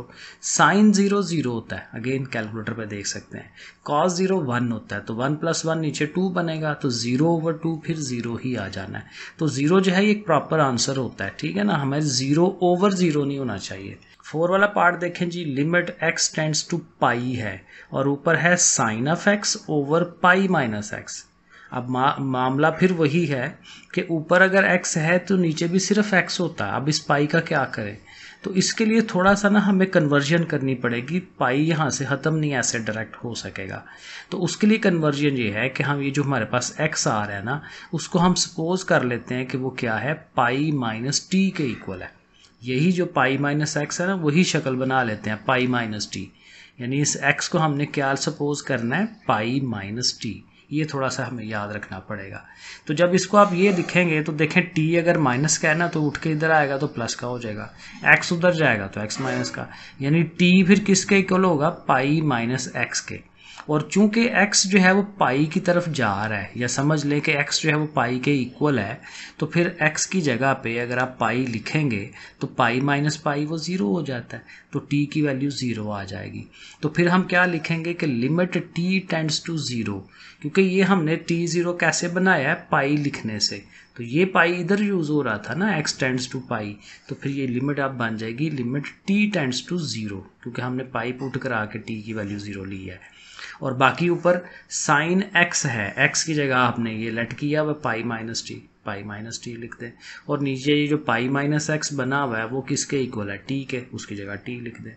साइन ज़ीरो ज़ीरो होता है अगेन कैलकुलेटर पर देख सकते हैं कॉस ज़ीरो वन होता है तो वन प्लस वन नीचे टू बनेगा तो ज़ीरो ओवर टू फिर ज़ीरो ही आ जाना है तो ज़ीरो जो है ये एक प्रॉपर आंसर होता है ठीक है ना हमें ज़ीरो ओवर ज़ीरो नहीं होना चाहिए फोर वाला पार्ट देखें जी limit x tends to pi है और ऊपर है sine of X over pi minus X अब मा, मामला फिर वही है कि ऊपर अगर एक्स है तो नीचे भी सिर्फ एक्स होता है अब इस पाई का क्या करें तो इसके लिए थोड़ा सा ना हमें कन्वर्जन करनी पड़ेगी पाई यहाँ से ख़त्म नहीं ऐसे डायरेक्ट हो सकेगा तो उसके लिए कन्वर्जन ये है कि हम ये जो हमारे पास एक्स आ रहा है ना उसको हम सपोज कर लेते हैं कि वो क्या है पाई माइनस टी के इक्वल है यही जो पाई माइनस एक्स है ना वही शक्ल बना लेते हैं पाई माइनस टी यानी इस एक्स को हमने क्या सपोज करना है पाई माइनस टी ये थोड़ा सा हमें याद रखना पड़ेगा तो जब इसको आप ये दिखेंगे तो देखें टी अगर माइनस का है ना तो उठ के इधर आएगा तो प्लस का हो जाएगा एक्स उधर जाएगा तो एक्स माइनस का यानी टी फिर किसके इक्वल होगा पाई माइनस एक्स के और चूंकि x जो है वो पाई की तरफ जा रहा है या समझ लें कि x जो है वो पाई के इक्वल है तो फिर x की जगह पे अगर आप पाई लिखेंगे तो पाई माइनस पाई वो ज़ीरो हो जाता है तो t की वैल्यू ज़ीरो आ जाएगी तो फिर हम क्या लिखेंगे कि limit t tends to zero क्योंकि ये हमने t ज़ीरो कैसे बनाया है पाई लिखने से तो ये पाई इधर यूज़ हो रहा था ना एक्स टेंड्स टू पाई तो फिर ये लिमिट आप बन जाएगी limit T tends to zero क्योंकि हमने पाई पुट करा के टी की वैल्यू ज़ीरो ली है और बाकी ऊपर साइन एक्स है एक्स की जगह आपने ये लेट किया वह pi minus T pi minus T लिख दें और नीचे ये जो पाई माइनस एक्स बना हुआ है वो किसके इक्वल है टी के उसकी जगह टी लिख दें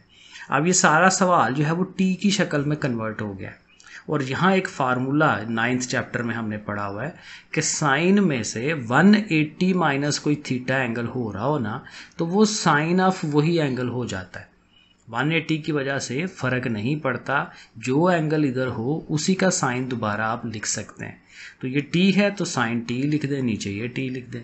अब ये सारा सवाल जो है वो टी की शक्ल में कन्वर्ट हो गया और यहाँ एक फार्मूला नाइन्थ चैप्टर में हमने पढ़ा हुआ है कि साइन में से 180 माइनस कोई थीटा एंगल हो रहा हो ना तो वो साइन ऑफ वही एंगल हो जाता है मान्य टी की वजह से फ़र्क नहीं पड़ता जो एंगल इधर हो उसी का साइन दोबारा आप लिख सकते हैं तो ये टी है तो साइन टी लिख दें नीचे ये टी लिख दें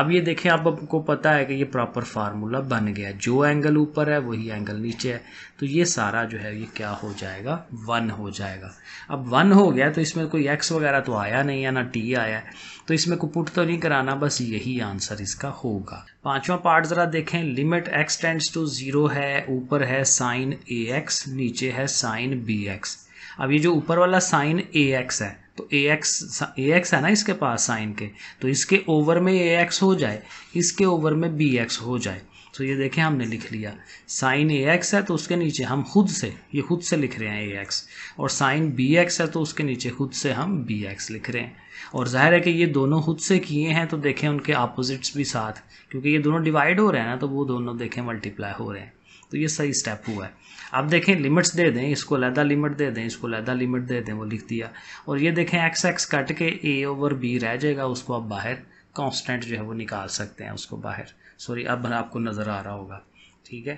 अब ये देखें आप आपको पता है कि ये प्रॉपर फार्मूला बन गया जो एंगल ऊपर है वही एंगल नीचे है तो ये सारा जो है ये क्या हो जाएगा वन हो जाएगा अब वन हो गया तो इसमें कोई एक्स वगैरह तो आया नहीं है ना टी आया है तो इसमें को पुट तो नहीं कराना बस यही आंसर इसका होगा पांचवा पार्ट ज़रा देखें limit x tends to zero है ऊपर है साइन ए एक्स नीचे है साइन बी एक्स अब ये जो ऊपर वाला साइन ए एक्स है तो ए एक्स ए एक्स है ना इसके पास साइन के तो इसके ओवर में ए एक्स हो जाए इसके ओवर में बी एक्स हो जाए तो ये देखें हमने लिख लिया साइन ए एक्स है तो उसके नीचे हम खुद से ये खुद से लिख रहे हैं ए एक्स और साइन बी एक्स है तो उसके नीचे खुद से हम बी एक्स लिख रहे हैं और जाहिर है कि ये दोनों खुद से किए हैं तो देखें उनके अपोजिट्स भी साथ क्योंकि ये दोनों डिवाइड हो रहे हैं ना तो वो दोनों देखें मल्टीप्लाई हो रहे हैं तो ये सही स्टेप हुआ है अब देखें लिमिट्स दे दें इसको लहदा लिमिट दे दें इसको लहदा लिमिट दे दें वो लिख दिया और ये देखें एक्स एक्स कट के ए ओवर बी रह जाएगा उसको आप बाहर कांस्टेंट जो है वो निकाल सकते हैं उसको बाहर सॉरी अब आपको नज़र आ रहा होगा ठीक है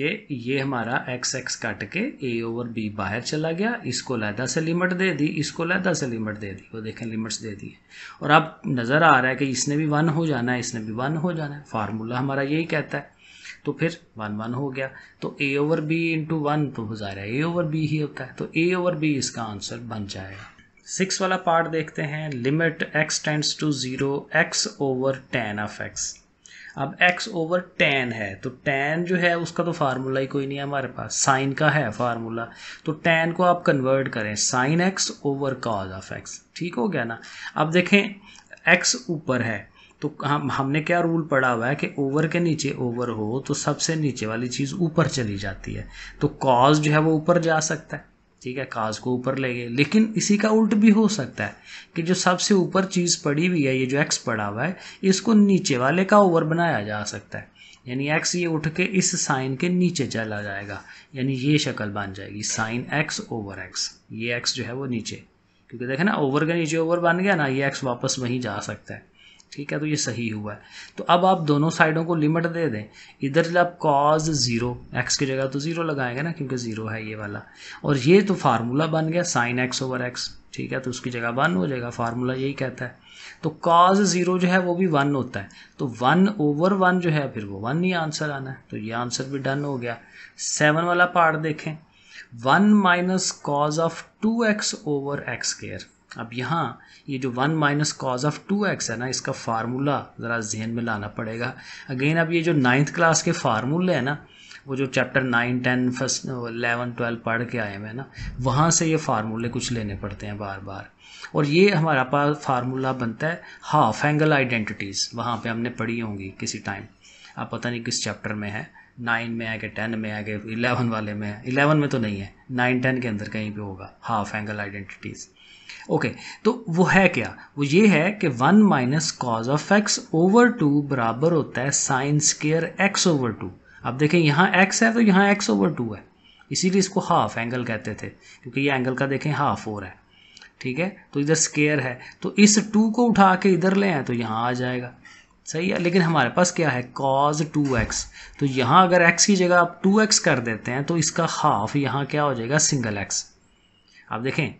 कि ये हमारा एक्स एक्स कट के ए ओवर बी बाहर चला गया इसको लहदा से लिमिट दे दी इसको लहदा से लिमिट दे दी वो देखें लिमिट्स दे दिए और अब नज़र आ रहा है कि इसने भी वन हो जाना है इसने भी वन हो जाना है फार्मूला हमारा यही कहता है तो फिर वन वन हो गया तो A over B into one तो हो जा रहा है ए ओवर बी ही होता है तो ए ओवर बी इसका आंसर बन जाएगा सिक्स वाला पार्ट देखते हैं limit x tends to zero X over tan of X अब एक्स ओवर टेन है तो टेन जो है उसका तो फार्मूला ही कोई नहीं है हमारे पास साइन का है फार्मूला तो टेन को आप कन्वर्ट करें sine X over cos of x ठीक हो गया ना अब देखें एक्स ऊपर है तो हम हमने क्या रूल पढ़ा हुआ है कि ओवर के नीचे ओवर हो तो सबसे नीचे वाली चीज़ ऊपर चली जाती है तो कॉज जो है वो ऊपर जा सकता है ठीक है काज को ऊपर ले गए लेकिन इसी का उल्ट भी हो सकता है कि जो सबसे ऊपर चीज़ पड़ी हुई है ये जो एक्स पड़ा हुआ है इसको नीचे वाले का ओवर बनाया जा सकता है यानी एक्स ये उठ के इस साइन के नीचे चला जाएगा यानी ये शक्ल बन जाएगी साइन एक्स ओवर एक्स ये एक्स जो है वो नीचे क्योंकि देखे ना ओवर के नीचे ओवर बन गया ना ये एक्स वापस वहीं जा सकता है ठीक है तो ये सही हुआ है तो अब आप दोनों साइडों को लिमिट दे दें इधर आप कॉज ज़ीरो एक्स की जगह तो ज़ीरो लगाएंगे ना क्योंकि ज़ीरो है ये वाला और ये तो फार्मूला बन गया साइन एक्स ओवर एक्स ठीक है तो उसकी जगह वन हो जाएगा फार्मूला यही कहता है तो कॉज ज़ीरो जो है वो भी वन होता है तो वन ओवर वन जो है फिर वो वन ही आंसर आना है तो ये आंसर भी डन हो गया सेवन वाला पार्ट देखें one minus cos of two X over X square अब यहाँ ये जो one minus cos of two X है ना इसका फार्मूला ज़रा जहन में लाना पड़ेगा अगेन अब ये जो नाइन्थ क्लास के फार्मूले हैं ना वो जो chapter nine ten first eleven twelve पढ़ के आए हैं ना वहाँ से ये फार्मूले कुछ लेने पड़ते हैं बार बार और ये हमारा पास फार्मूला बनता है हाफ एंगल आइडेंटिटीज़ वहाँ पे हमने पढ़ी होंगी किसी टाइम आप पता नहीं किस चैप्टर में है नाइन में आगे टेन में आगे इलेवन वाले में इलेवन में तो नहीं है नाइन टेन के अंदर कहीं भी होगा half angle identities okay okay, तो वो है क्या वो ये है कि one minus cos of X over two बराबर होता है sine square X over two अब देखें यहाँ एक्स है तो यहाँ एक्स ओवर टू है इसीलिए इसको हाफ एंगल कहते थे क्योंकि ये एंगल का देखें हाफ हो है ठीक है तो इधर स्केयर है तो इस टू को उठा के इधर ले आए तो यहाँ आ जाएगा सही है लेकिन हमारे पास क्या है कॉज टू एक्स तो यहाँ अगर एक्स की जगह आप टू एक्स कर देते हैं तो इसका हाफ यहाँ क्या हो जाएगा सिंगल एक्स आप देखें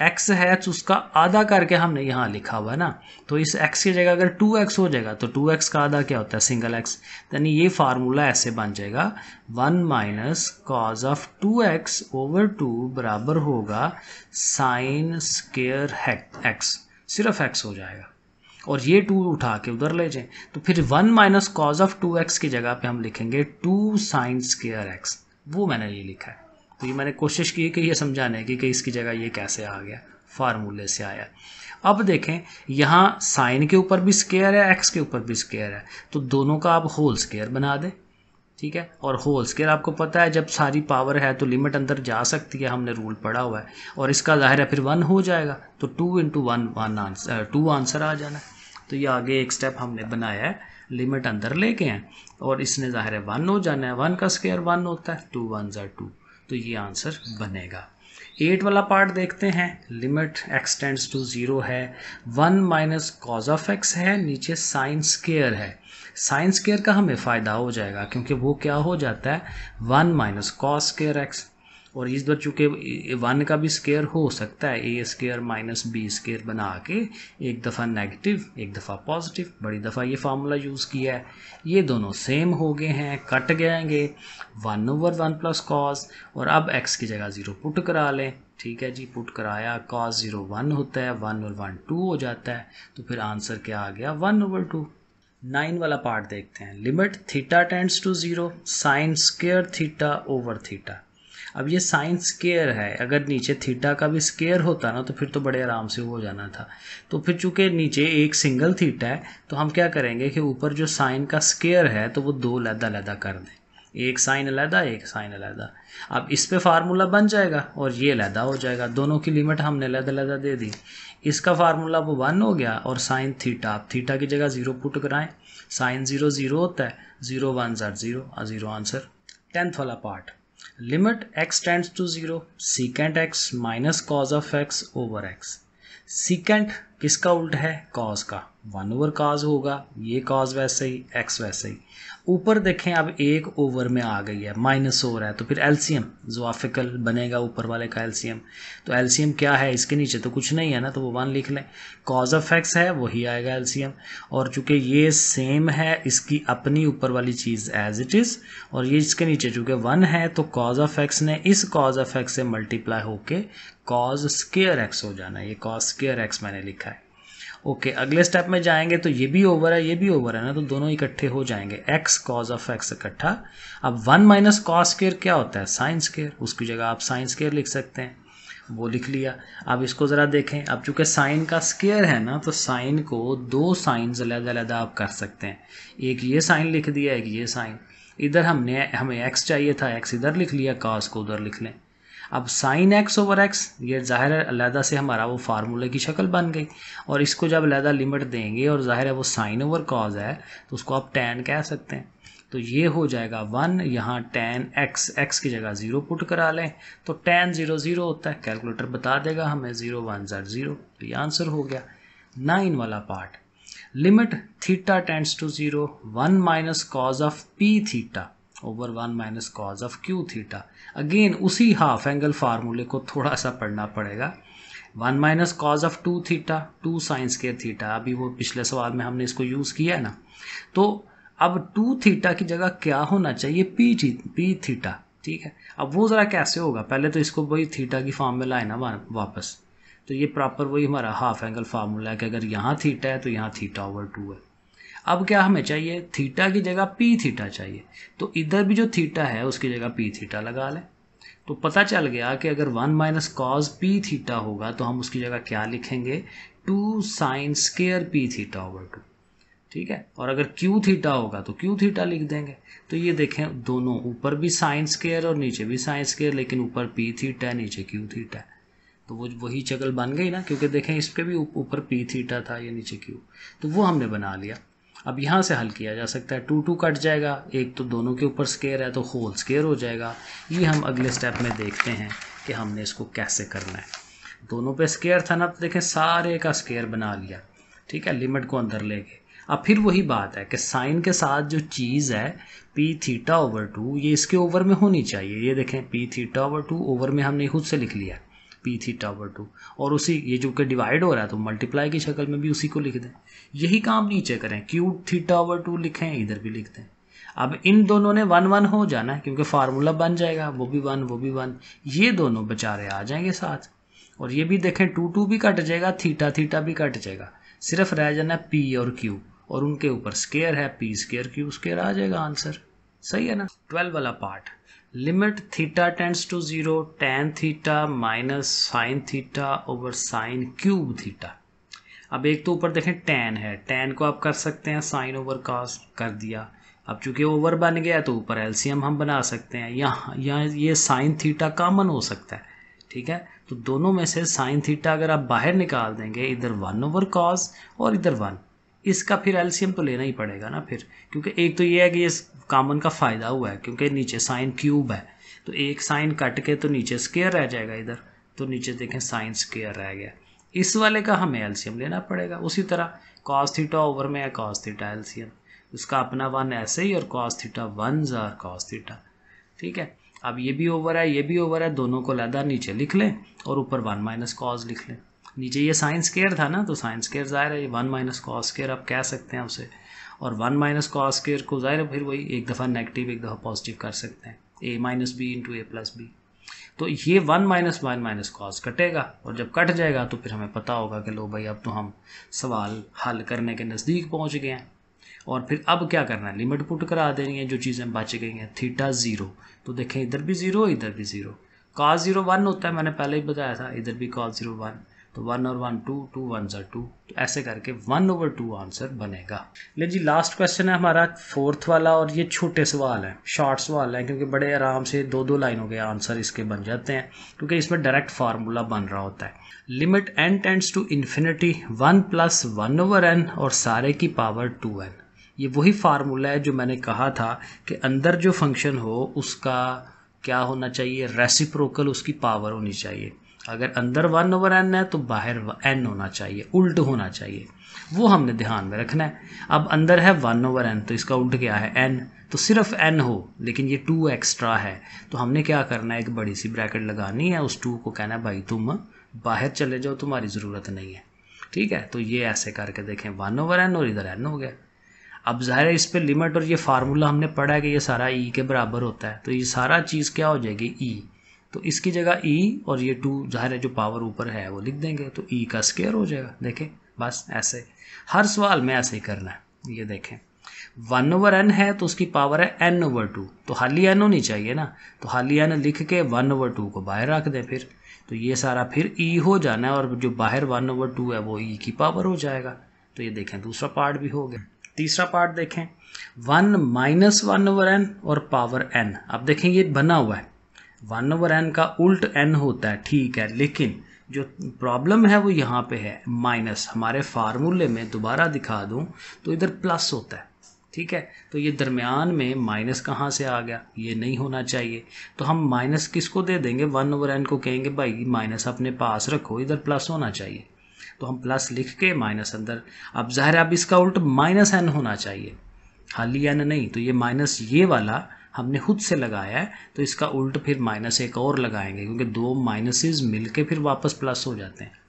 एक्स है तो उसका आधा करके हमने यहाँ लिखा हुआ है ना तो इस एक्स की जगह अगर टू एक्स हो जाएगा तो टू एक्स का आधा क्या होता है सिंगल एक्स यानी ये फार्मूला ऐसे बन जाएगा one minus cos of two X over two बराबर होगा साइन स्केयर एक्स सिर्फ एक्स हो जाएगा और ये टू उठा के उधर ले जाए तो फिर one minus cos of two X की जगह पे हम लिखेंगे टू साइन स्केयर एक्स वो मैंने ये लिखा है तो ये मैंने कोशिश की कि ये समझाने की कि इसकी जगह ये कैसे आ गया फार्मूले से आया अब देखें यहाँ साइन के ऊपर भी स्केयर है एक्स के ऊपर भी स्केयर है तो दोनों का आप होल स्केयर बना दें ठीक है और होल स्केयर आपको पता है जब सारी पावर है तो लिमिट अंदर जा सकती है हमने रूल पढ़ा हुआ है और इसका जाहिर है फिर वन हो जाएगा तो two into one one answer two answer आ जाना है तो ये आगे एक स्टेप हमने बनाया है लिमिट अंदर लेके हैं और इसने ज़ाहिर है वन हो जाना है वन का स्केयर वन होता है टू वन ज़ार टू तो ये आंसर बनेगा एट वाला पार्ट देखते हैं लिमिट एक्सटेंड्स टू ज़ीरो है one minus cos of X है नीचे साइंस केयर है साइंस केयर का हमें फ़ायदा हो जाएगा क्योंकि वो क्या हो जाता है one minus cos square X और इस बार चूंकि वन का भी स्केयर हो सकता है A square minus B square बना के एक दफ़ा नेगेटिव एक दफ़ा पॉजिटिव बड़ी दफ़ा ये फार्मूला यूज़ किया है ये दोनों सेम हो गए हैं कट गएंगे one over one plus cos और अब एक्स की जगह ज़ीरो पुट करा लें ठीक है जी पुट कराया कॉज ज़ीरो वन होता है वन और वन टू हो जाता है तो फिर आंसर क्या आ गया वन ओवर टू नाइन वाला पार्ट देखते हैं limit theta tends to zero sine square theta over theta अब ये साइन स्केयर है अगर नीचे थीटा का भी स्केयर होता ना तो फिर तो बड़े आराम से हो जाना था तो फिर चूंकि नीचे एक सिंगल थीटा है तो हम क्या करेंगे कि ऊपर जो साइन का स्केयर है तो वो दो लहदा लहदा कर दें एक साइन अलहदा एक साइन अलहदा अब इस पे फार्मूला बन जाएगा और ये अलहदा हो जाएगा दोनों की लिमिट हमने अलहदा अलहदा दे दी इसका फार्मूला वो वन हो गया और साइन थीटा आप थीटा की जगह ज़ीरो पुट कराएं साइन ज़ीरो ज़ीरो होता है ज़ीरो वन ज़ार ज़ीरो ज़ीरो आंसर टेंथ वाला part Limit x tends to 0 secant x minus cos of x over x secant किसका उल्ट है cos का 1 over cos होगा ये cos वैसे ही x वैसे ही ऊपर देखें अब एक ओवर में आ गई है माइनस हो रहा है तो फिर एलसीएम जोआफिकल बनेगा ऊपर वाले का एलसीएम तो एलसीएम क्या है इसके नीचे तो कुछ नहीं है ना तो वो वन लिख लें कॉज ऑफ एक्स है वही आएगा एलसीएम और चूंकि ये सेम है इसकी अपनी ऊपर वाली चीज़ एज इट इज़ और ये इसके नीचे चूंकि वन है तो कॉज ऑफ एक्स ने इस कॉज ऑफ एक्स से मल्टीप्लाई होके कॉज स्केयर एक्स हो जाना है ये कॉज स्केयर एक्स मैंने लिखा है ओके अगले स्टेप में जाएंगे तो ये भी ओवर है ये भी ओवर है ना तो दोनों इकट्ठे हो जाएंगे एक्स कॉज ऑफ एक्स इकट्ठा अब वन माइनस कॉस स्केयर क्या होता है साइंस स्केयर उसकी जगह आप साइंस केयर लिख सकते हैं वो लिख लिया अब इसको ज़रा देखें अब चूंकि साइन का स्केयर है ना तो साइन को दो साइंस अलग अलग आप कर सकते हैं एक ये साइन लिख दिया एक ये साइन इधर हमने हमें एक्स चाहिए था एक्स इधर लिख लिया कॉस को उधर लिख लें अब साइन एक्स ओवर एक्स ये ज़ाहिर है अलहदा से हमारा वो फार्मूले की शक्ल बन गई और इसको जब अलहदा लिमिट देंगे और ज़ाहिर है वो साइन ओवर कॉज है तो उसको आप टेन कह सकते हैं तो ये हो जाएगा वन यहाँ टेन एक्स एक्स की जगह ज़ीरो पुट करा लें तो टेन ज़ीरो ज़ीरो होता है कैलकुलेटर बता देगा हमें ज़ीरो वन ज़र ज़ीरो तो ये आंसर हो गया नाइन वाला part limit theta tends to zero one minus cos of P theta over one minus cos of Q theta again उसी हाफ एंगल फार्मूले को थोड़ा सा पढ़ना पड़ेगा one minus cos of two theta two sine के theta अभी वो पिछले सवाल में हमने इसको यूज़ किया है ना तो अब टू थीटा की जगह क्या होना चाहिए पी थी, पी थीटा ठीक है अब वो ज़रा कैसे होगा पहले तो इसको वही थीटा की फॉर्म में लाए ना वापस तो ये प्रॉपर वही हमारा हाफ एंगल फार्मूला है कि अगर यहाँ थीटा है तो यहाँ थीटा ओवर टू है अब क्या हमें चाहिए थीटा की जगह पी थीटा चाहिए तो इधर भी जो थीटा है उसकी जगह पी थीटा लगा लें तो पता चल गया कि अगर one minus cos P theta होगा तो हम उसकी जगह क्या लिखेंगे two sine square P theta over two ठीक है और अगर क्यू थीटा होगा तो क्यू थीटा लिख देंगे तो ये देखें दोनों ऊपर भी साइंस केयर और नीचे भी साइंस केयर लेकिन ऊपर पी थीटा है नीचे क्यू थीटा है तो वो वही चकल बन गई ना क्योंकि देखें इस पर भी ऊपर पी थीटा था या नीचे क्यू तो वो हमने बना लिया अब यहाँ से हल किया जा सकता है टू टू कट जाएगा एक तो दोनों के ऊपर स्केयर है तो होल स्केयर हो जाएगा ये हम अगले स्टेप में देखते हैं कि हमने इसको कैसे करना है दोनों पे स्केयर था ना तो देखें सारे का स्केयर बना लिया ठीक है लिमिट को अंदर ले गए अब फिर वही बात है कि साइन के साथ जो चीज़ है पी थीटा ओवर टू ये इसके ओवर में होनी चाहिए ये देखें P theta over two over में हमने खुद से लिख लिया पी थीटा टावर टू और उसी ये जो कि डिवाइड हो रहा है तो मल्टीप्लाई की शक्ल में भी उसी को लिख दें यही काम नीचे करें क्यू थीटा टावर टू लिखें इधर भी लिख दें अब इन दोनों ने वन वन हो जाना है क्योंकि फार्मूला बन जाएगा वो भी वन वो भी वन ये दोनों बेचारे आ जाएंगे साथ और ये भी देखें टू टू भी कट जाएगा थीटा थीटा भी कट जाएगा सिर्फ रह जाना पी और क्यू और उनके ऊपर स्केयर है पी स्केयर क्यू स्केयर आ जाएगा आंसर सही है ना ट्वेल्व वाला part limit theta tends to zero tan theta minus sine theta over sine cube theta अब एक तो ऊपर देखें टेन है टेन को आप कर सकते हैं साइन ओवर कॉस कर दिया अब चूंकि ओवर बन गया तो ऊपर एलसीएम हम बना सकते हैं यहाँ यहाँ ये साइन थीटा कॉमन हो सकता है ठीक है तो दोनों में से साइन थीटा अगर आप बाहर निकाल देंगे इधर वन ओवर कॉस और इधर वन इसका फिर एल्सियम तो लेना ही पड़ेगा ना फिर क्योंकि एक तो ये है कि ये कामन का फ़ायदा हुआ है क्योंकि नीचे साइन क्यूब है तो एक साइन कट के तो नीचे स्केयर रह जाएगा इधर तो नीचे देखें साइन स्केयर रह गया इस वाले का हमें एल्सियम लेना पड़ेगा उसी तरह कॉस थीटा ओवर में है कॉस थीटा एल्सियम उसका अपना वन ऐसे ही और कॉस थीटा वन जार कॉस थीटा ठीक है अब ये भी ओवर है ये भी ओवर है दोनों को लदा नीचे लिख लें और ऊपर वन माइनस कॉज लिख लें नीचे ये साइंस केयर था ना तो साइंस केयर ज़ाहिर है ये वन माइनस कॉस केयर आप कह सकते हैं उसे और वन माइनस कॉस केयर को ज़ाहिर है फिर वही एक दफ़ा नेगेटिव एक दफ़ा पॉजिटिव कर सकते हैं A minus B into A plus B तो ये one minus one minus cos कटेगा और जब कट जाएगा तो फिर हमें पता होगा कि लो भाई अब तो हम सवाल हल करने के नज़दीक पहुँच गए हैं और फिर अब क्या करना है लिमिट पुट करा देनी है जो चीज़ें बच गई हैं थीटा ज़ीरो तो देखें इधर भी ज़ीरो इधर भी ज़ीरो कॉस ज़ीरो वन होता है मैंने पहले ही बताया था इधर भी कॉस ज़ीरो वन तो वन और वन टू टू वन ज़र टू तो ऐसे करके वन ओवर टू आंसर बनेगा ले जी लास्ट क्वेश्चन है हमारा फोर्थ वाला और ये छोटे सवाल हैं शॉर्ट सवाल हैं क्योंकि बड़े आराम से दो दो लाइनों के आंसर इसके बन जाते हैं क्योंकि इसमें डायरेक्ट फार्मूला बन रहा होता है limit N tends to infinity one plus one over N और सारे की पावर टू एन ये वही फार्मूला है जो मैंने कहा था कि अंदर जो फंक्शन हो उसका क्या होना चाहिए रेसिप्रोकल उसकी पावर होनी चाहिए अगर अंदर वन ओवर एन है तो बाहर एन होना चाहिए उल्ट होना चाहिए वो हमने ध्यान में रखना है अब अंदर है वन ओवर एन तो इसका उल्ट क्या है एन तो सिर्फ एन हो लेकिन ये टू एक्स्ट्रा है तो हमने क्या करना है एक बड़ी सी ब्रैकेट लगानी है उस टू को कहना है भाई तुम बाहर चले जाओ तुम्हारी ज़रूरत नहीं है ठीक है तो ये ऐसे करके देखें वन ओवर एन और इधर एन हो गया अब ज़ाहिर है इस पर लिमिट और ये फार्मूला हमने पढ़ा है कि ये सारा ई e के बराबर होता है तो ये सारा चीज़ क्या हो जाएगी ई e. तो इसकी जगह ई e और ये टू जाहिर है जो पावर ऊपर है वो लिख देंगे तो ई e का स्केयर हो जाएगा देखें बस ऐसे हर सवाल में ऐसे ही करना है ये देखें वन ओवर एन है तो उसकी पावर है एन ओवर टू तो हाली एन होनी चाहिए ना तो हाली एन लिख के वन ओवर टू को बाहर रख दें फिर तो ये सारा फिर ई e हो जाना है और जो बाहर वन ओवर टू है वो ई e की पावर हो जाएगा तो ये देखें दूसरा पार्ट भी हो गया तीसरा पार्ट देखें one minus one over N और पावर एन अब देखें ये बना हुआ है वन ओवर एन का उल्ट एन होता है ठीक है लेकिन जो प्रॉब्लम है वो यहाँ पे है माइनस हमारे फार्मूले में दोबारा दिखा दूँ तो इधर प्लस होता है ठीक है तो ये दरमियान में माइनस कहाँ से आ गया ये नहीं होना चाहिए तो हम माइनस किसको दे देंगे वन ओवर एन को कहेंगे भाई माइनस अपने पास रखो इधर प्लस होना चाहिए तो हम प्लस लिख के माइनस अंदर अब ज़ाहिर अब इसका उल्ट माइनस एन होना चाहिए खाली एन नहीं तो ये माइनस ये वाला हमने खुद से लगाया है तो इसका उल्ट फिर माइनस एक और लगाएंगे क्योंकि दो माइनसेज मिल के फिर वापस प्लस हो जाते हैं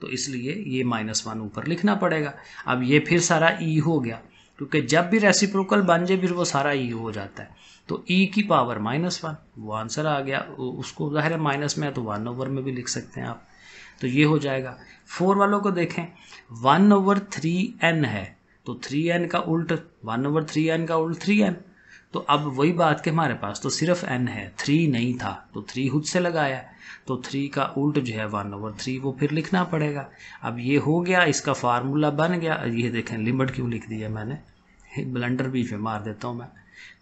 तो इसलिए ये माइनस वन ऊपर लिखना पड़ेगा अब ये फिर सारा ई e हो गया क्योंकि जब भी रेसिप्रोकल बन जाए फिर वो सारा ई e हो जाता है तो ई e की पावर माइनस वन वो आंसर आ गया उसको ज़ाहिर है माइनस में है तो वन ओवर में भी लिख सकते हैं आप तो ये हो जाएगा फोर वालों को देखें वन ओवर थ्री एन है तो थ्री एन का उल्ट वन ओवर थ्री एन का उल्ट थ्री एन तो अब वही बात कि हमारे पास तो सिर्फ एन है थ्री नहीं था तो थ्री खुद से लगाया तो थ्री का उल्ट जो है वन ओवर थ्री वो फिर लिखना पड़ेगा अब ये हो गया इसका फार्मूला बन गया ये देखें लिमिट क्यों लिख दिया मैंने ब्लेंडर बीच में मार देता हूँ मैं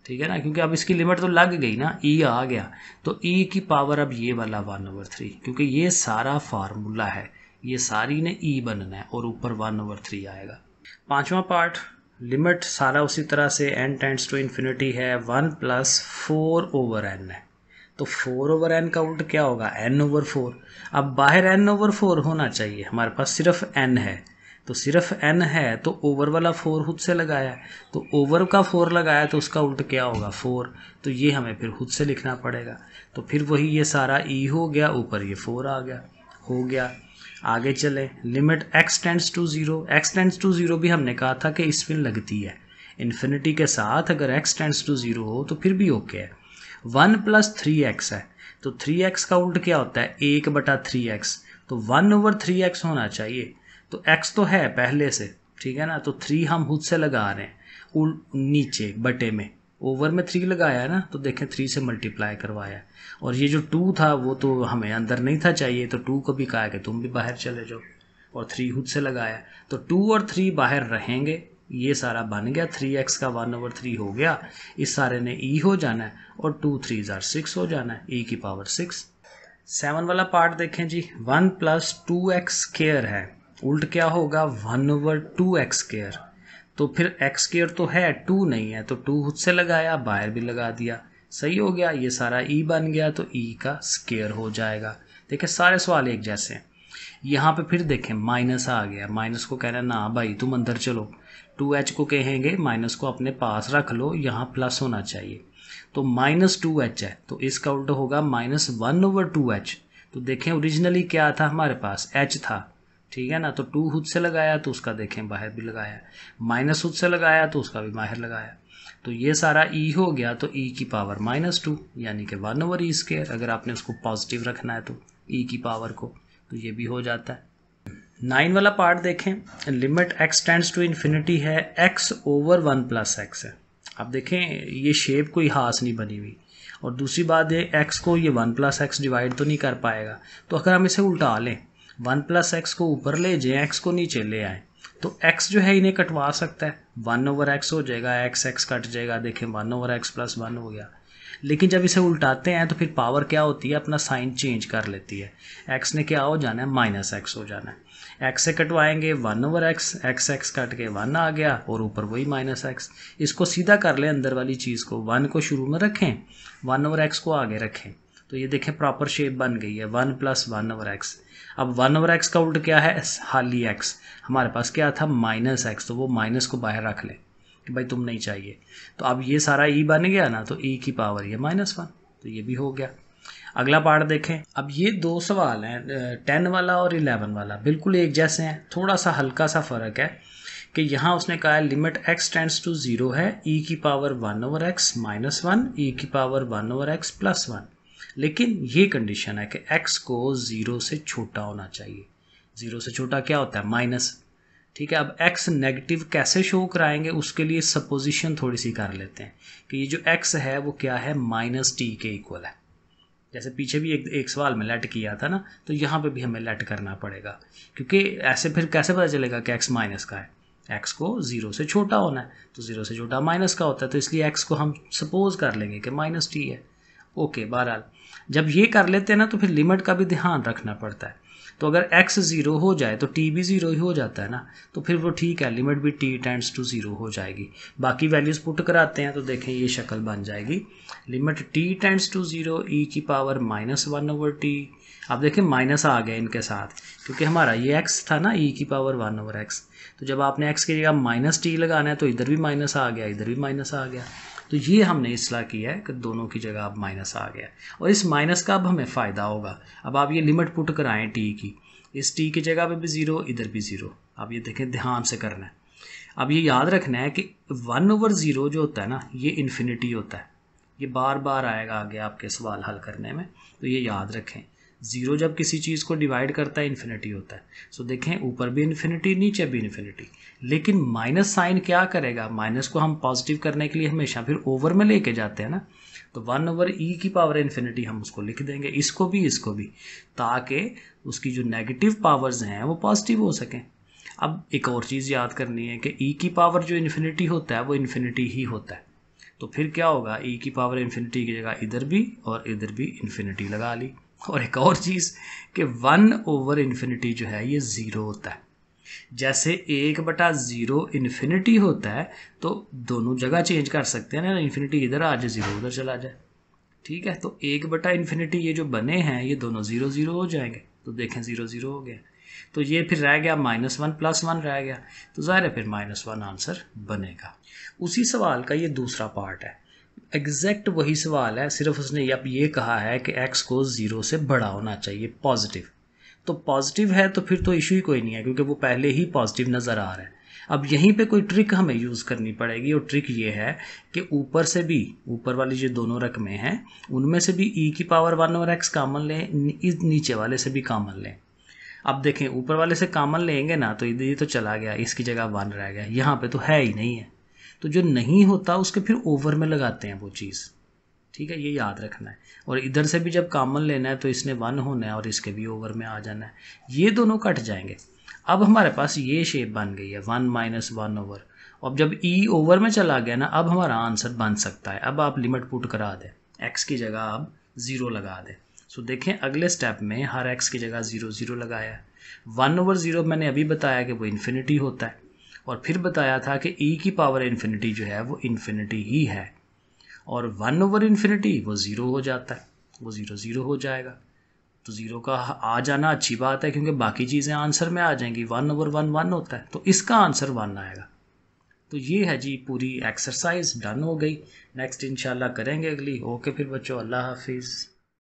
ठीक है ना क्योंकि अब इसकी लिमिट तो लग गई ना ई e आ गया तो ई e की पावर अब ये वाला वन ओवर थ्री क्योंकि ये सारा फार्मूला है ये सारी ने ई e बनना है और ऊपर वन ओवर थ्री आएगा पांचवा पार्ट लिमिट सारा उसी तरह से एन टेंड्स टू इन्फिनिटी है one plus four over n है तो फोर ओवर एन का उल्ट क्या होगा एन ओवर फोर अब बाहर एन ओवर फोर होना चाहिए हमारे पास सिर्फ एन है तो सिर्फ एन है तो ओवर वाला फोर खुद से लगाया तो ओवर का फोर लगाया तो उसका उल्ट क्या होगा फोर तो ये हमें फिर खुद से लिखना पड़ेगा तो फिर वही ये सारा ई e हो गया ऊपर ये फोर आ गया हो गया आगे चले limit x tends to zero x tends to zero भी हमने कहा था कि स्पिन लगती है इन्फिनिटी के साथ अगर एक्स टेंड्स टू ज़ीरो हो तो फिर भी ओके है वन प्लस थ्री एक्स है तो थ्री एक्स का उल्ट क्या होता है एक बटा थ्री एक्स तो वन ओवर थ्री एक्स होना चाहिए तो एक्स तो है पहले से ठीक है ना तो थ्री हम खुद से लगा रहे हैं नीचे बटे में ओवर में थ्री लगाया है ना तो देखें थ्री से मल्टीप्लाई करवाया और ये जो टू था वो तो हमें अंदर नहीं था चाहिए तो टू को भी कहा कि तुम भी बाहर चले जाओ और थ्री खुद से लगाया तो टू और थ्री बाहर रहेंगे ये सारा बन गया थ्री एक्स का वन ओवर थ्री हो गया इस सारे ने ई e हो जाना है और टू थ्री ज़ार सिक्स हो जाना है ई e की पावर सिक्स सेवन वाला पार्ट देखें जी one plus two x square है उल्ट क्या होगा one over two x square तो फिर एक्स स्केयर तो है टू नहीं है तो टू खुद से लगाया बाहर भी लगा दिया सही हो गया ये सारा ई e बन गया तो ई e का स्केयर हो जाएगा देखिए सारे सवाल एक जैसे हैं यहाँ पे फिर देखें माइनस आ गया माइनस को कह हैं ना भाई तुम अंदर चलो टू एच को कहेंगे माइनस को अपने पास रख लो यहाँ प्लस होना चाहिए तो माइनस टू एच है तो इसका उल्टा होगा minus one over two h तो देखें ओरिजिनली क्या था हमारे पास एच था ठीक है ना तो टू खुद से लगाया तो उसका देखें बाहर भी लगाया माइनस खुद से लगाया तो उसका भी बाहर लगाया तो ये सारा ई e हो गया तो ई e की पावर माइनस टू यानी कि वन ओवर ई स्केयर अगर आपने उसको पॉजिटिव रखना है तो ई e की पावर को तो ये भी हो जाता है नाइन वाला पार्ट देखें limit x tends to infinity है x over one plus x है आप देखें ये शेप कोई हास नहीं बनी हुई और दूसरी बात ये एक्स को ये वन प्लस एक्स डिवाइड तो नहीं कर पाएगा तो अगर हम इसे उल्टा लें वन प्लस एक्स को ऊपर ले जाए एक्स को नीचे ले आए तो एक्स जो है इन्हें कटवा सकता है वन ओवर एक्स हो जाएगा एक्स एक्स कट जाएगा देखें one over x plus one हो गया लेकिन जब इसे उल्टाते हैं तो फिर पावर क्या होती है अपना साइन चेंज कर लेती है एक्स ने क्या हो जाना है माइनस एक्स हो जाना है एक्स से कटवाएंगे one over x x x cut के वन आ गया और ऊपर वही माइनस एक्स इसको सीधा कर लें अंदर वाली चीज़ को वन को शुरू में रखें वन ओवर एक्स को आगे रखें तो ये देखें प्रॉपर शेप बन गई है one plus one over x अब वन ओवर एक्स का उल्ट क्या है हाली एक्स हमारे पास क्या था माइनस एक्स तो वो माइनस को बाहर रख लें कि भाई तुम नहीं चाहिए तो अब ये सारा ई e बन गया ना तो ई e की पावर ये माइनस वन तो ये भी हो गया अगला पार्ट देखें अब ये दो सवाल हैं टेन वाला और इलेवन वाला बिल्कुल एक जैसे हैं थोड़ा सा हल्का सा फ़र्क है कि यहाँ उसने कहा है limit x tends to zero है ई e की power one over x minus one e की power one over x plus one लेकिन ये कंडीशन है कि एक्स को ज़ीरो से छोटा होना चाहिए ज़ीरो से छोटा क्या होता है माइनस ठीक है अब एक्स नेगेटिव कैसे शो कराएंगे उसके लिए सपोजिशन थोड़ी सी कर लेते हैं कि ये जो एक्स है वो क्या है माइनस टी के इक्वल है जैसे पीछे भी एक एक सवाल में लेट किया था ना तो यहाँ पे भी हमें लेट करना पड़ेगा क्योंकि ऐसे फिर कैसे पता चलेगा कि एक्स माइनस का है एक्स को ज़ीरो से छोटा होना है तो ज़ीरो से छोटा माइनस का होता है तो इसलिए एक्स को हम सपोज कर लेंगे कि माइनस टी है ओके बहरहाल जब ये कर लेते हैं ना तो फिर लिमिट का भी ध्यान रखना पड़ता है तो अगर x ज़ीरो हो जाए तो t भी ज़ीरो ही हो जाता है ना तो फिर वो ठीक है लिमिट भी t टेंड्स टू ज़ीरो हो जाएगी बाकी वैल्यूज़ पुट कराते हैं तो देखें ये शक्ल बन जाएगी limit t tends to zero e की power minus one over t आप देखें माइनस आ गया इनके साथ क्योंकि हमारा ये एक्स था ना ई e की पावर वन ओवर एक्स तो जब आपने एक्स की जगह माइनस टी लगाना है तो इधर भी माइनस आ गया इधर भी माइनस आ गया तो ये हमने इसलाह किया है कि दोनों की जगह अब माइनस आ गया और इस माइनस का अब हमें फ़ायदा होगा अब आप ये लिमिट पुट कराएं टी की इस टी की जगह पे भी ज़ीरो इधर भी ज़ीरो अब ये देखें ध्यान से करना है अब ये याद रखना है कि वन ओवर ज़ीरो जो होता है ना ये इन्फिनिटी होता है ये बार बार आएगा आगे आपके सवाल हल करने में तो ये याद रखें ज़ीरो जब किसी चीज़ को डिवाइड करता है इन्फिनिटी होता है सो so, देखें ऊपर भी इन्फिनिटी नीचे भी इन्फिनिटी लेकिन माइनस साइन क्या करेगा माइनस को हम पॉजिटिव करने के लिए हमेशा फिर ओवर में लेके जाते हैं ना तो वन ओवर ई की पावर इन्फिनिटी हम उसको लिख देंगे इसको भी इसको भी ताकि उसकी जो नेगेटिव पावर्स हैं वो पॉजिटिव हो सकें अब एक और चीज़ याद करनी है कि ई e की पावर जो इन्फिनिटी होता है वो इन्फिनिटी ही होता है तो फिर क्या होगा ई e की पावर इन्फिनिटी की जगह इधर भी और इधर भी इन्फिनिटी लगा ली और एक और चीज़ कि वन ओवर इन्फिनिटी जो है ये ज़ीरो होता है जैसे एक बटा ज़ीरो इन्फिनिटी होता है तो दोनों जगह चेंज कर सकते हैं ना इन्फिनिटी इधर आ जाए ज़ीरो उधर चला जाए ठीक है तो एक बटा इन्फिनिटी ये जो बने हैं ये दोनों ज़ीरो ज़ीरो हो जाएंगे तो देखें ज़ीरो ज़ीरो हो गया तो ये फिर रह गया माइनस वन प्लस वन रह गया तो ज़ाहिर है फिर माइनस वन आंसर बनेगा उसी सवाल का ये दूसरा पार्ट है एग्जैक्ट वही सवाल है सिर्फ उसने अब ये कहा है कि एक्स को ज़ीरो से बड़ा होना चाहिए पॉजिटिव तो पॉजिटिव है तो फिर तो इशू ही कोई नहीं है क्योंकि वो पहले ही पॉजिटिव नज़र आ रहा है अब यहीं पे कोई ट्रिक हमें यूज़ करनी पड़ेगी और ट्रिक ये है कि ऊपर से भी ऊपर वाली जो दोनों रकमें हैं उनमें से भी ई e की पावर वन और एक्स कामन लें इस नीचे वाले से भी कामन लें अब देखें ऊपर वाले से कामन लेंगे ना तो इधर ये तो चला गया इसकी जगह वन रह गया यहाँ पे तो है ही नहीं है तो जो नहीं होता उसके फिर ओवर में लगाते हैं वो चीज़ ठीक है ये याद रखना है और इधर से भी जब कामन लेना है तो इसने वन होना है और इसके भी ओवर में आ जाना है ये दोनों कट जाएंगे अब हमारे पास ये शेप बन गई है वन माइनस वन ओवर अब जब ई e ओवर में चला गया ना अब हमारा आंसर बन सकता है अब आप लिमिट पुट करा दें एक्स की जगह आप ज़ीरो लगा दें सो देखें अगले स्टेप में हर एक्स की जगह ज़ीरो ज़ीरो लगाया है वन ओवर ज़ीरो मैंने अभी बताया कि वो इन्फिनिटी होता है और फिर बताया था कि ई e की पावर इन्फिनिटी जो है वो इन्फिनिटी ही है और वन ओवर इन्फिनिटी वो ज़ीरो हो जाता है वो ज़ीरो ज़ीरो हो जाएगा तो ज़ीरो का आ जाना अच्छी बात है क्योंकि बाकी चीज़ें आंसर में आ जाएंगी वन ओवर वन वन होता है तो इसका आंसर वन आएगा तो ये है जी पूरी एक्सरसाइज डन हो गई नेक्स्ट इंशाल्लाह करेंगे अगली ओके फिर बच्चों अल्लाह हाफिज़